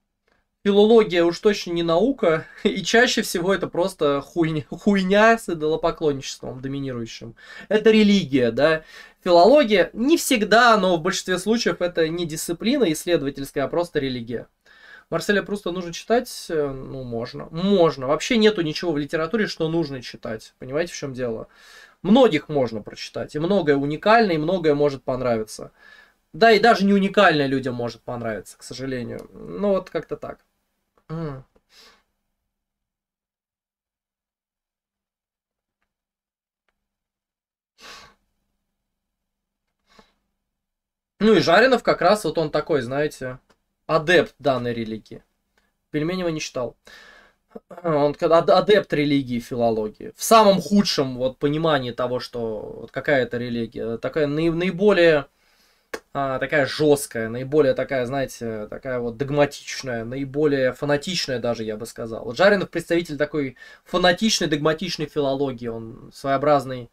филология уж точно не наука, и чаще всего это просто хуйня, хуйня с идолопоклонничеством доминирующим. Это религия, да. Филология не всегда, но в большинстве случаев это не дисциплина исследовательская, а просто религия. Марселя просто нужно читать? Э, ну, можно. Можно. Вообще нету ничего в литературе, что нужно читать. Понимаете, в чем дело? Многих можно прочитать. И многое уникальное, и многое может понравиться. Да, и даже не уникальное людям может понравиться, к сожалению. Ну, вот как-то так. Ну и Жаринов как раз вот он такой, знаете, адепт данной религии. Пельменева не читал. Он адепт религии, филологии. В самом худшем вот понимании того, что вот какая то религия. Такая наиболее а, такая жесткая, наиболее такая, знаете, такая вот догматичная, наиболее фанатичная даже, я бы сказал. Жаринов представитель такой фанатичной, догматичной филологии. Он своеобразный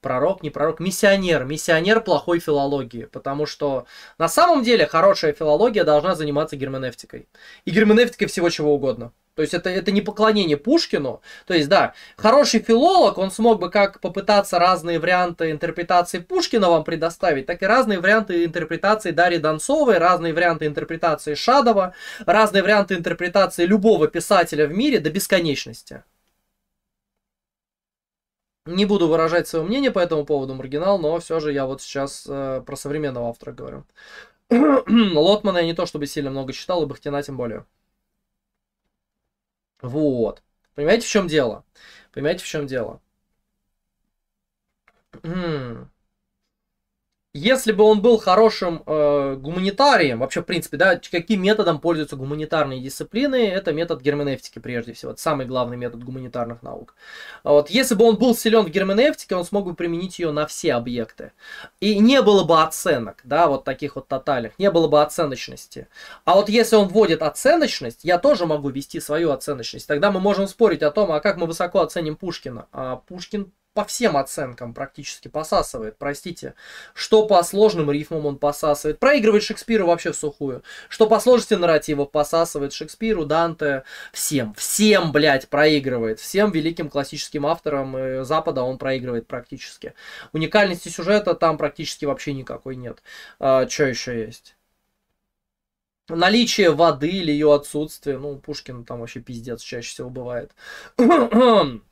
пророк, не пророк, миссионер, миссионер плохой филологии, потому что на самом деле хорошая филология должна заниматься герменевтикой. И герменевтикой всего чего угодно. То есть это, это не поклонение Пушкину. То есть, да, хороший филолог, он смог бы как попытаться разные варианты интерпретации Пушкина вам предоставить, так и разные варианты интерпретации Дарьи Донцовой, разные варианты интерпретации Шадова, разные варианты интерпретации любого писателя в мире до бесконечности. Не буду выражать свое мнение по этому поводу, маргинал, но все же я вот сейчас э, про современного автора говорю. Лотмана я не то чтобы сильно много читал, и Бахтина тем более. Вот. Понимаете, в чем дело? Понимаете, в чем дело? Если бы он был хорошим э, гуманитарием, вообще, в принципе, да, каким методом пользуются гуманитарные дисциплины, это метод герменевтики прежде всего, это самый главный метод гуманитарных наук. А вот, если бы он был силен в герменевтике, он смог бы применить ее на все объекты. И не было бы оценок, да, вот таких вот тотальных, не было бы оценочности. А вот если он вводит оценочность, я тоже могу вести свою оценочность, тогда мы можем спорить о том, а как мы высоко оценим Пушкина. А Пушкин по всем оценкам практически посасывает, простите. Что по сложным рифмам он посасывает. Проигрывает Шекспиру вообще в сухую. Что по сложности нарратива посасывает Шекспиру, Данте, всем. Всем, блядь, проигрывает. Всем великим классическим авторам э, Запада он проигрывает практически. Уникальности сюжета там практически вообще никакой нет. А, что еще есть? наличие воды или ее отсутствие. Ну, Пушкин там вообще пиздец чаще всего бывает.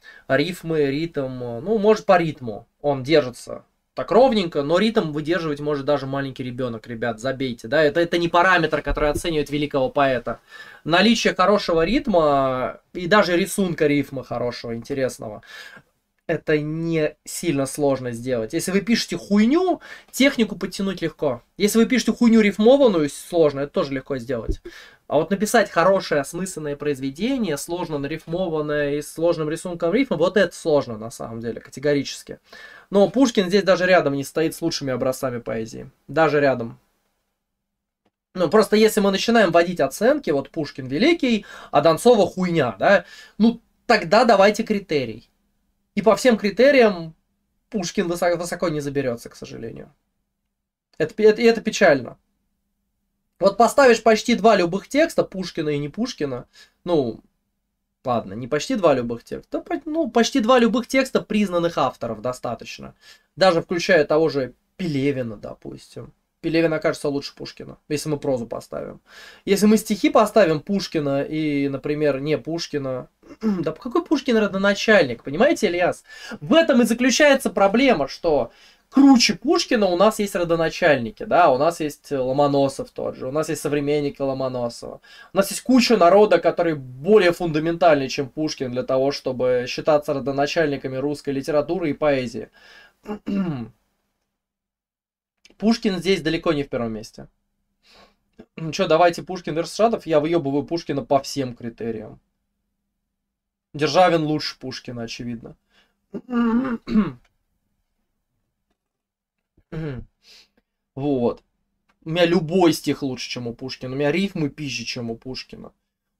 Рифмы, ритм. Ну, может, по ритму он держится так ровненько, но ритм выдерживать может даже маленький ребенок, ребят, забейте, да, это, это не параметр, который оценивает великого поэта. Наличие хорошего ритма и даже рисунка рифма хорошего, интересного, это не сильно сложно сделать. Если вы пишете хуйню, технику подтянуть легко. Если вы пишете хуйню рифмованную, сложно, это тоже легко сделать. А вот написать хорошее, осмысленное произведение, сложно нарифмованное и с сложным рисунком рифма, вот это сложно на самом деле, категорически. Но Пушкин здесь даже рядом не стоит с лучшими образцами поэзии. Даже рядом. Ну, просто если мы начинаем вводить оценки, вот Пушкин великий, а Донцова хуйня, да, ну, тогда давайте критерий. И по всем критериям Пушкин высоко, высоко не заберется, к сожалению. Это, это, это печально. Вот поставишь почти два любых текста, Пушкина и не Пушкина, ну, ладно, не почти два любых текста, ну, почти два любых текста признанных авторов достаточно. Даже включая того же Пелевина, допустим. Пелевин окажется лучше Пушкина, если мы прозу поставим. Если мы стихи поставим Пушкина и, например, не Пушкина... да какой Пушкин родоначальник, понимаете, Ильяс? В этом и заключается проблема, что круче Пушкина у нас есть родоначальники, да, у нас есть Ломоносов тот же, у нас есть современники Ломоносова, у нас есть куча народа, который более фундаментальный, чем Пушкин для того, чтобы считаться родоначальниками русской литературы и поэзии. Пушкин здесь далеко не в первом месте. Ну что, давайте Пушкин versus Шатов. Я выебываю Пушкина по всем критериям. Державин лучше Пушкина, очевидно. вот. У меня любой стих лучше, чем у Пушкина. У меня рифмы пизже, чем у Пушкина.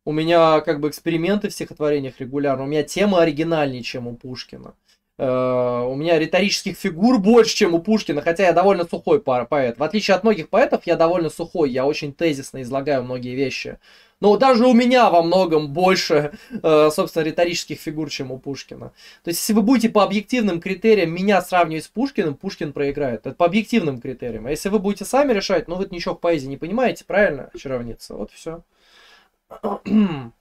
У меня как бы эксперименты в стихотворениях регулярно. У меня тема оригинальнее, чем у Пушкина. Э, у меня риторических фигур больше, чем у Пушкина, хотя я довольно сухой поэт. В отличие от многих поэтов, я довольно сухой, я очень тезисно излагаю многие вещи. Но даже у меня во многом больше, э, собственно, риторических фигур, чем у Пушкина. То есть, если вы будете по объективным критериям меня сравнивать с Пушкиным, Пушкин проиграет. Это по объективным критериям. А если вы будете сами решать, ну вы ничего в поэзии не понимаете, правильно, чаровница? Вот все.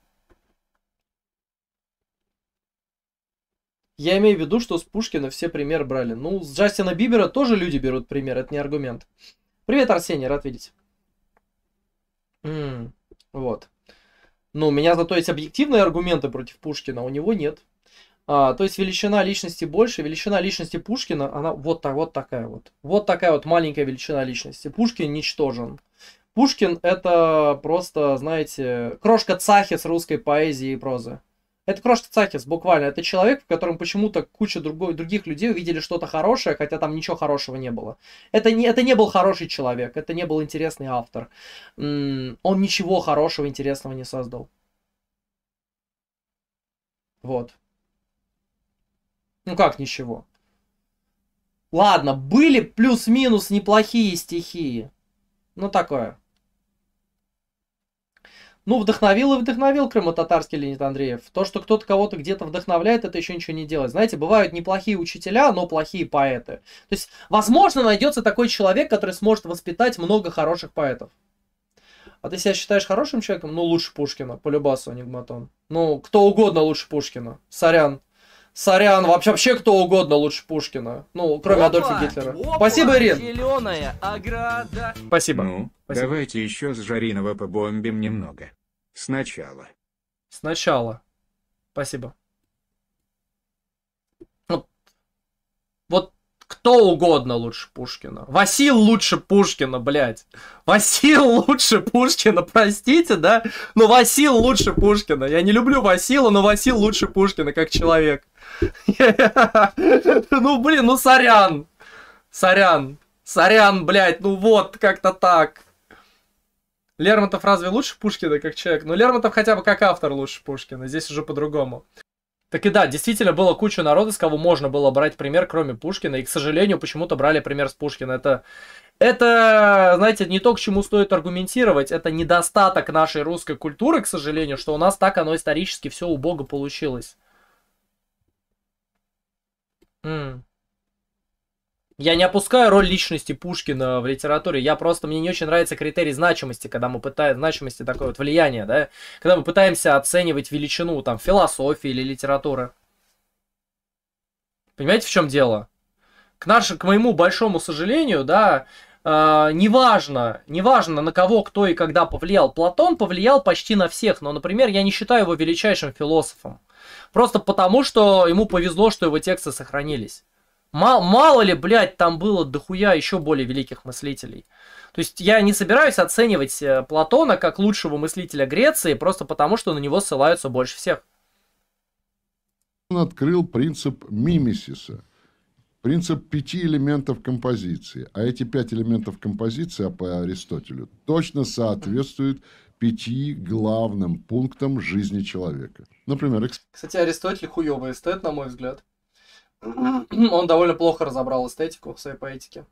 Я имею в виду, что с Пушкина все пример брали. Ну, с Джастина Бибера тоже люди берут пример, это не аргумент. Привет, Арсений, рад видеть. М -м, вот. Ну, у меня зато есть объективные аргументы против Пушкина, у него нет. А, то есть величина личности больше, величина личности Пушкина, она вот, так, вот такая вот. Вот такая вот маленькая величина личности. Пушкин ничтожен. Пушкин это просто, знаете, крошка цахи с русской поэзии и прозы. Это крошка Цахис, буквально. Это человек, в котором почему-то куча другой, других людей увидели что-то хорошее, хотя там ничего хорошего не было. Это не, это не был хороший человек, это не был интересный автор. Он ничего хорошего, интересного не создал. Вот. Ну как ничего? Ладно, были плюс-минус неплохие стихии. Ну такое. Ну, вдохновил и вдохновил татарский Леонид Андреев. То, что кто-то кого-то где-то вдохновляет, это еще ничего не делает. Знаете, бывают неплохие учителя, но плохие поэты. То есть, возможно, найдется такой человек, который сможет воспитать много хороших поэтов. А ты себя считаешь хорошим человеком? Ну, лучше Пушкина, по любасу анигматон. Ну, кто угодно лучше Пушкина. Сорян. Сорян, вообще, вообще кто угодно лучше Пушкина. Ну, кроме опа, Адольфа Гитлера. Опа, Спасибо, Ирин. ограда. Спасибо. Ну, Спасибо. давайте еще с Жаринова побомбим немного. Сначала. Сначала. Спасибо. Кто угодно лучше Пушкина. Васил лучше Пушкина, блядь. Васил лучше Пушкина, простите, да? Но Васил лучше Пушкина. Я не люблю Васила, но Васил лучше Пушкина как человек. Ну, блин, ну сорян. Сорян. Сорян, блядь, ну вот, как-то так. Лермонтов разве лучше Пушкина как человек? Ну, Лермонтов хотя бы как автор лучше Пушкина, здесь уже по-другому. Так и да, действительно было куча народа, с кого можно было брать пример, кроме Пушкина. И, к сожалению, почему-то брали пример с Пушкина. Это, это, знаете, не то, к чему стоит аргументировать. Это недостаток нашей русской культуры, к сожалению, что у нас так оно исторически все у Бога получилось. М. Я не опускаю роль личности Пушкина в литературе, я просто, мне не очень нравится критерий значимости, когда мы пытаемся, значимости такое вот влияние, да, когда мы пытаемся оценивать величину, там, философии или литературы. Понимаете, в чем дело? К, наш, к моему большому сожалению, да, э, неважно, неважно, на кого, кто и когда повлиял. Платон повлиял почти на всех, но, например, я не считаю его величайшим философом. Просто потому, что ему повезло, что его тексты сохранились. Мало, мало ли, блядь, там было дохуя еще более великих мыслителей. То есть я не собираюсь оценивать э, Платона как лучшего мыслителя Греции просто потому, что на него ссылаются больше всех. Он открыл принцип мимесиса, принцип пяти элементов композиции. А эти пять элементов композиции а по Аристотелю точно соответствуют пяти главным пунктам жизни человека. Например, экс... Кстати, Аристотель хуёвый эстет, на мой взгляд он довольно плохо разобрал эстетику в своей поэтике.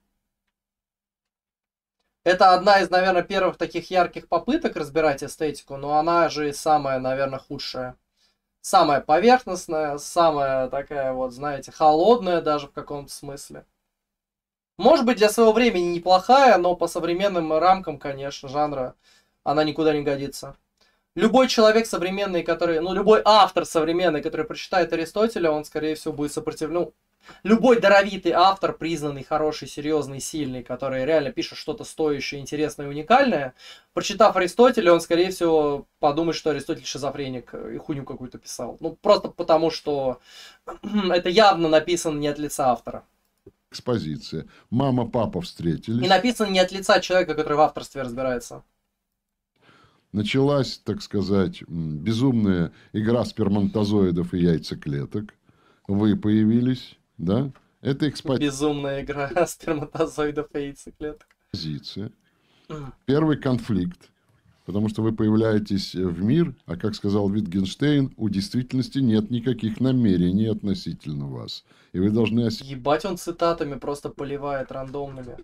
Это одна из, наверное, первых таких ярких попыток разбирать эстетику, но она же и самая, наверное, худшая. Самая поверхностная, самая такая вот, знаете, холодная даже в каком-то смысле. Может быть, для своего времени неплохая, но по современным рамкам, конечно, жанра она никуда не годится. Любой человек современный, который, ну, любой автор современный, который прочитает Аристотеля, он, скорее всего, будет сопротивлен. Ну, любой даровитый автор, признанный, хороший, серьезный, сильный, который реально пишет что-то стоящее, интересное и уникальное, прочитав Аристотеля, он, скорее всего, подумает, что Аристотель шизофреник и хуйню какую-то писал. Ну, просто потому, что это явно написано не от лица автора экспозиция. Мама, папа встретились. И написано не от лица человека, который в авторстве разбирается началась, так сказать, безумная игра сперматозоидов и яйцеклеток. Вы появились, да? Это экспо... Безумная игра сперматозоидов и яйцеклеток. Позиция. Первый конфликт. Потому что вы появляетесь э, в мир, а, как сказал Витгенштейн, у действительности нет никаких намерений относительно вас. И вы должны... Ебать он цитатами просто поливает рандомными.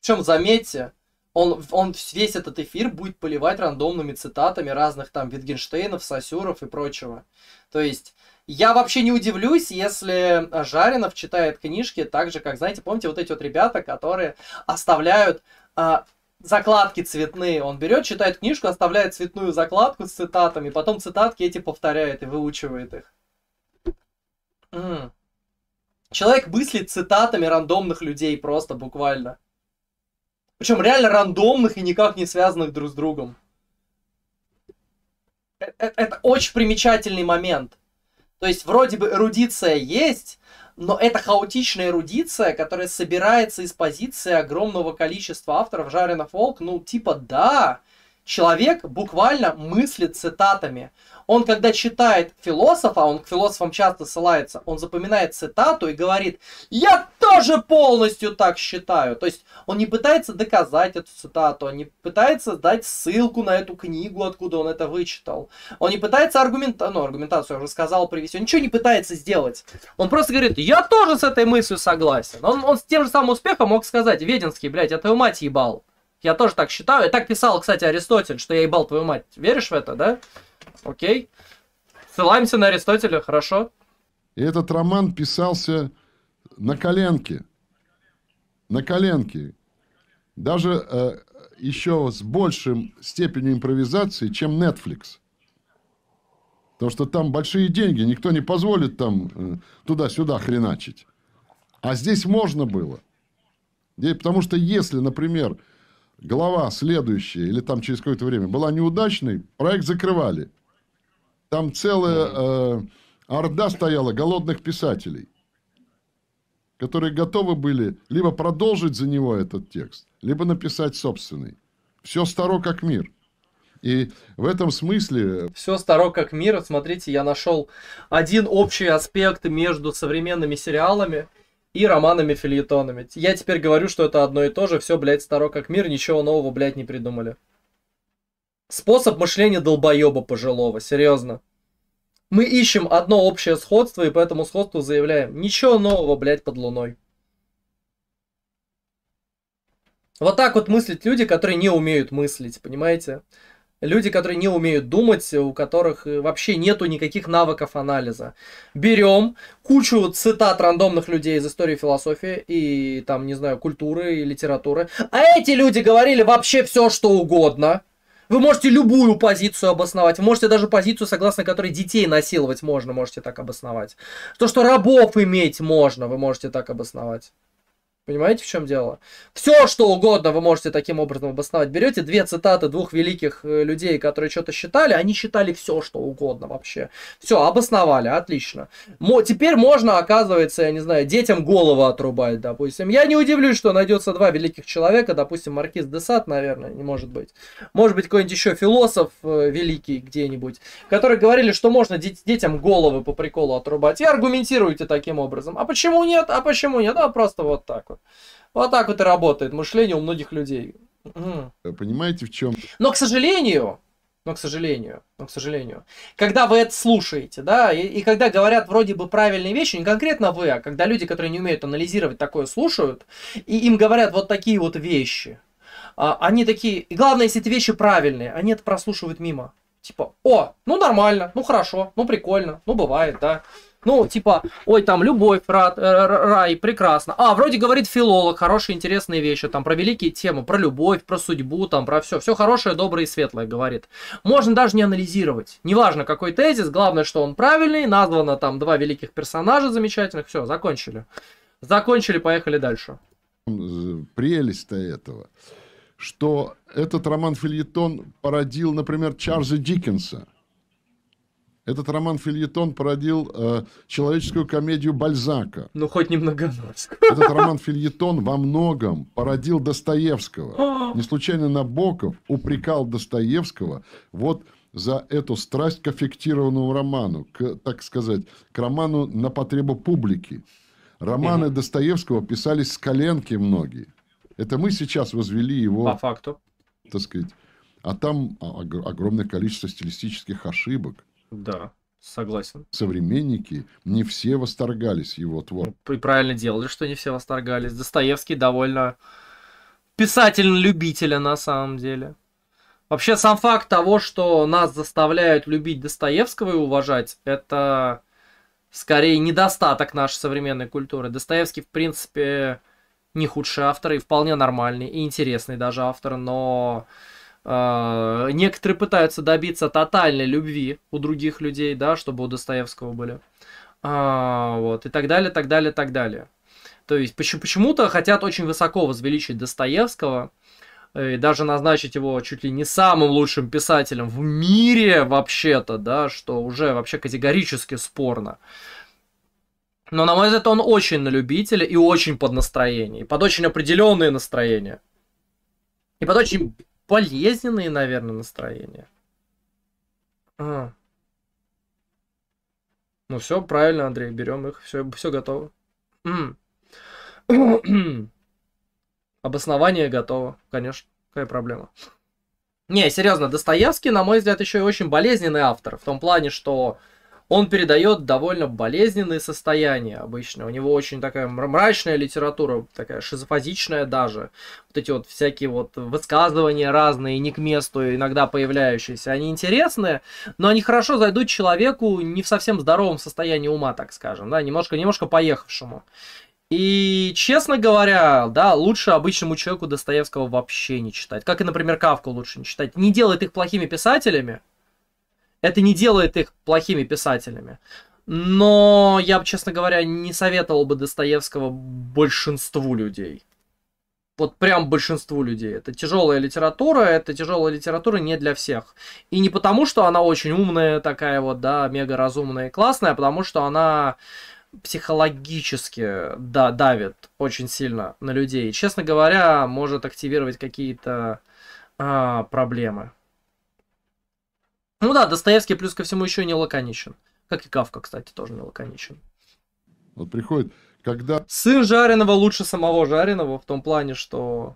Причем, заметьте, он, он весь этот эфир будет поливать рандомными цитатами разных там Витгенштейнов, Сосюров и прочего. То есть я вообще не удивлюсь, если Жаринов читает книжки так же, как, знаете, помните, вот эти вот ребята, которые оставляют а, закладки цветные. Он берет, читает книжку, оставляет цветную закладку с цитатами, потом цитатки эти повторяет и выучивает их. М Человек мыслит цитатами рандомных людей просто буквально. Причем реально рандомных и никак не связанных друг с другом. Это, э, это очень примечательный момент. То есть вроде бы эрудиция есть, но это хаотичная эрудиция, которая собирается из позиции огромного количества авторов. Жарина Фолк, ну типа да, Человек буквально мыслит цитатами. Он, когда читает философа, он к философам часто ссылается, он запоминает цитату и говорит, я тоже полностью так считаю. То есть он не пытается доказать эту цитату, он не пытается дать ссылку на эту книгу, откуда он это вычитал. Он не пытается аргумента... ну, аргументацию я уже сказал привести, он ничего не пытается сделать. Он просто говорит, я тоже с этой мыслью согласен. Он, он с тем же самым успехом мог сказать, Веденский, блядь, это а твою мать ебал. Я тоже так считаю. И так писал, кстати, Аристотель, что я ебал твою мать. Веришь в это, да? Окей. Ссылаемся на Аристотеля, хорошо. И этот роман писался на коленке. На коленке. Даже э, еще с большим степенью импровизации, чем Netflix. Потому что там большие деньги, никто не позволит там э, туда-сюда хреначить. А здесь можно было. потому что если, например, глава следующая или там через какое-то время была неудачной, проект закрывали. Там целая э, орда стояла голодных писателей, которые готовы были либо продолжить за него этот текст, либо написать собственный. Все старо как мир. И в этом смысле... Все старо как мир. Смотрите, я нашел один общий аспект между современными сериалами и романами-фильетонами. Я теперь говорю, что это одно и то же, все, блядь, старо как мир, ничего нового, блядь, не придумали. Способ мышления долбоеба пожилого, серьезно. Мы ищем одно общее сходство, и по этому сходству заявляем, ничего нового, блядь, под луной. Вот так вот мыслят люди, которые не умеют мыслить, понимаете? Люди, которые не умеют думать, э, у которых э, вообще нету никаких навыков анализа. Берем кучу цитат рандомных людей из истории философии и там, не знаю, культуры и литературы. А эти люди говорили вообще все, что угодно. Вы можете любую позицию обосновать. Вы можете даже позицию, согласно которой детей насиловать можно, можете так обосновать. То, что рабов иметь можно, вы можете так обосновать. Понимаете, в чем дело? Все, что угодно вы можете таким образом обосновать. Берете две цитаты двух великих э, людей, которые что-то считали, они считали все, что угодно вообще. Все, обосновали, отлично. Мо теперь можно, оказывается, я не знаю, детям голову отрубать, допустим. Я не удивлюсь, что найдется два великих человека, допустим, Маркиз де Сад, наверное, не может быть. Может быть, какой-нибудь еще философ э, великий где-нибудь, которые говорили, что можно дет детям головы по приколу отрубать. И аргументируете таким образом. А почему нет? А почему нет? Да просто вот так вот. Вот так вот и работает мышление у многих людей. Э, понимаете, в чем? Но, к сожалению, но, к сожалению, но, к сожалению, когда вы это слушаете, да, и, и когда говорят вроде бы правильные вещи, не конкретно вы, а когда люди, которые не умеют анализировать такое, слушают, и им говорят вот такие вот вещи, а, они такие, и главное, если эти вещи правильные, они это прослушивают мимо. Типа, о, ну нормально, ну хорошо, ну прикольно, ну бывает, да. Ну, типа, ой, там, любовь, рад, э, рай, прекрасно. А, вроде говорит филолог, хорошие, интересные вещи, там, про великие темы, про любовь, про судьбу, там, про все. Все хорошее, доброе и светлое, говорит. Можно даже не анализировать. Неважно, какой тезис, главное, что он правильный, названо там два великих персонажа замечательных, все, закончили. Закончили, поехали дальше. Прелесть-то этого, что этот роман-фильетон породил, например, Чарльза Диккенса – этот роман-фильетон породил э, человеческую комедию Бальзака. Ну, хоть немного. Этот роман-фильетон во многом породил Достоевского. Не случайно Набоков упрекал Достоевского вот за эту страсть к аффектированному роману, к, так сказать, к роману на потребу публики. Романы mm Достоевского писались с коленки многие. Это мы сейчас возвели его... По факту. Так сказать. А там огромное количество стилистических ошибок. Да, согласен. Современники не все восторгались его творчеством. И ну, правильно делали, что не все восторгались. Достоевский довольно писатель-любителя на самом деле. Вообще сам факт того, что нас заставляют любить Достоевского и уважать, это скорее недостаток нашей современной культуры. Достоевский, в принципе, не худший автор и вполне нормальный и интересный даже автор, но Э, некоторые пытаются добиться тотальной любви у других людей, да, чтобы у Достоевского были. А, вот, и так далее, так далее, так далее. То есть почему-то хотят очень высоко возвеличить Достоевского, э, и даже назначить его чуть ли не самым лучшим писателем в мире вообще-то, да, что уже вообще категорически спорно. Но, на мой взгляд, он очень на любителя и очень под настроение, и под очень определенные настроения. И под очень болезненные, наверное, настроения. А. Ну все, правильно, Андрей, берем их, все, все готово. Обоснование готово, конечно, какая проблема. Не, серьезно, Достоевский, на мой взгляд, еще и очень болезненный автор, в том плане, что он передает довольно болезненные состояния обычно. У него очень такая мрачная литература, такая шизофазичная даже. Вот эти вот всякие вот высказывания разные, не к месту иногда появляющиеся, они интересные, но они хорошо зайдут человеку не в совсем здоровом состоянии ума, так скажем, да, немножко, немножко поехавшему. И, честно говоря, да, лучше обычному человеку Достоевского вообще не читать. Как и, например, Кавку лучше не читать. Не делает их плохими писателями, это не делает их плохими писателями. Но я, честно говоря, не советовал бы Достоевского большинству людей. Вот прям большинству людей. Это тяжелая литература, это тяжелая литература не для всех. И не потому, что она очень умная такая вот, да, мега разумная и классная, а потому что она психологически да, давит очень сильно на людей. Честно говоря, может активировать какие-то а, проблемы. Ну да, Достоевский плюс ко всему еще не лаконичен. Как и Кавка, кстати, тоже не лаконичен. Вот приходит, когда... Сын Жареного лучше самого Жареного в том плане, что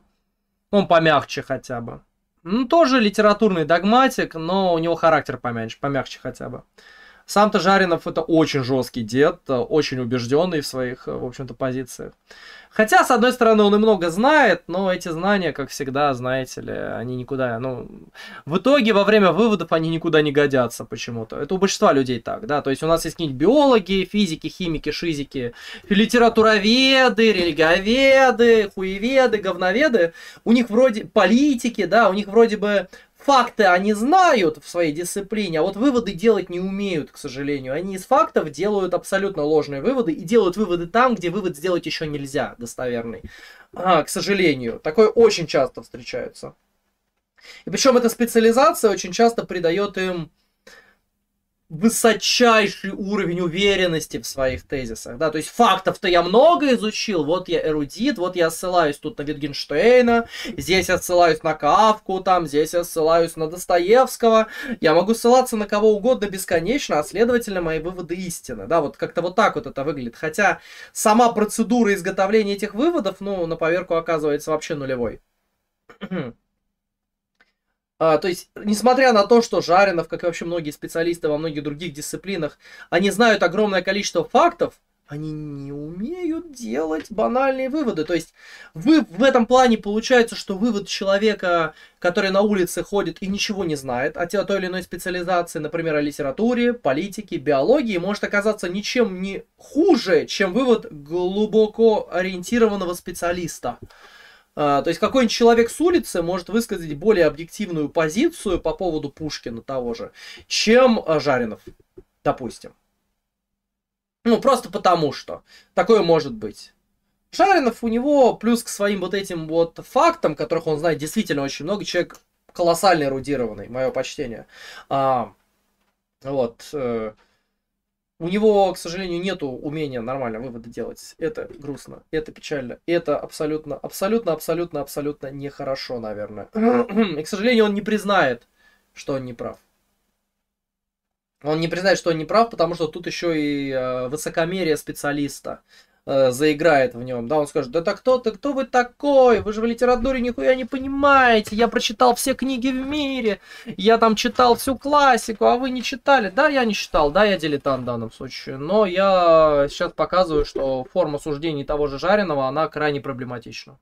он помягче хотя бы. Ну, тоже литературный догматик, но у него характер помягче, помягче хотя бы. Сам-то Жаринов это очень жесткий дед, э, очень убежденный в своих, э, в общем-то, позициях. Хотя, с одной стороны, он и много знает, но эти знания, как всегда, знаете ли, они никуда, ну, в итоге во время выводов они никуда не годятся почему-то. Это у большинства людей так, да, то есть у нас есть какие-нибудь биологи, физики, химики, шизики, литературоведы, религоведы, хуеведы, говноведы, у них вроде политики, да, у них вроде бы Факты они знают в своей дисциплине, а вот выводы делать не умеют, к сожалению. Они из фактов делают абсолютно ложные выводы и делают выводы там, где вывод сделать еще нельзя, достоверный. А, к сожалению, такое очень часто встречается. И причем эта специализация очень часто придает им высочайший уровень уверенности в своих тезисах, да, то есть фактов-то я много изучил, вот я эрудит, вот я ссылаюсь тут на Витгенштейна, здесь я ссылаюсь на Кавку, там, здесь я ссылаюсь на Достоевского, я могу ссылаться на кого угодно бесконечно, а следовательно мои выводы истины, да, вот как-то вот так вот это выглядит, хотя сама процедура изготовления этих выводов, ну, на поверку оказывается вообще нулевой. А, то есть, несмотря на то, что Жаринов, как и вообще многие специалисты во многих других дисциплинах, они знают огромное количество фактов, они не умеют делать банальные выводы. То есть вы в этом плане получается, что вывод человека, который на улице ходит и ничего не знает о той или иной специализации, например, о литературе, политике, биологии, может оказаться ничем не хуже, чем вывод глубоко ориентированного специалиста. А, то есть какой-нибудь человек с улицы может высказать более объективную позицию по поводу Пушкина того же, чем а, Жаринов, допустим. Ну, просто потому что. Такое может быть. Шаринов у него, плюс к своим вот этим вот фактам, которых он знает действительно очень много, человек колоссально эрудированный, мое почтение. А, вот. Э, у него, к сожалению, нету умения нормально выводы делать. Это грустно, это печально, это абсолютно, абсолютно, абсолютно, абсолютно нехорошо, наверное. И, к сожалению, он не признает, что он не прав. Он не признает, что он не прав, потому что тут еще и э, высокомерие специалиста э, заиграет в нем, да, он скажет, да так кто ты, кто вы такой, вы же в литературе нихуя не понимаете, я прочитал все книги в мире, я там читал всю классику, а вы не читали, да, я не читал, да, я дилетант в данном случае, но я сейчас показываю, что форма суждений того же Жареного, она крайне проблематична.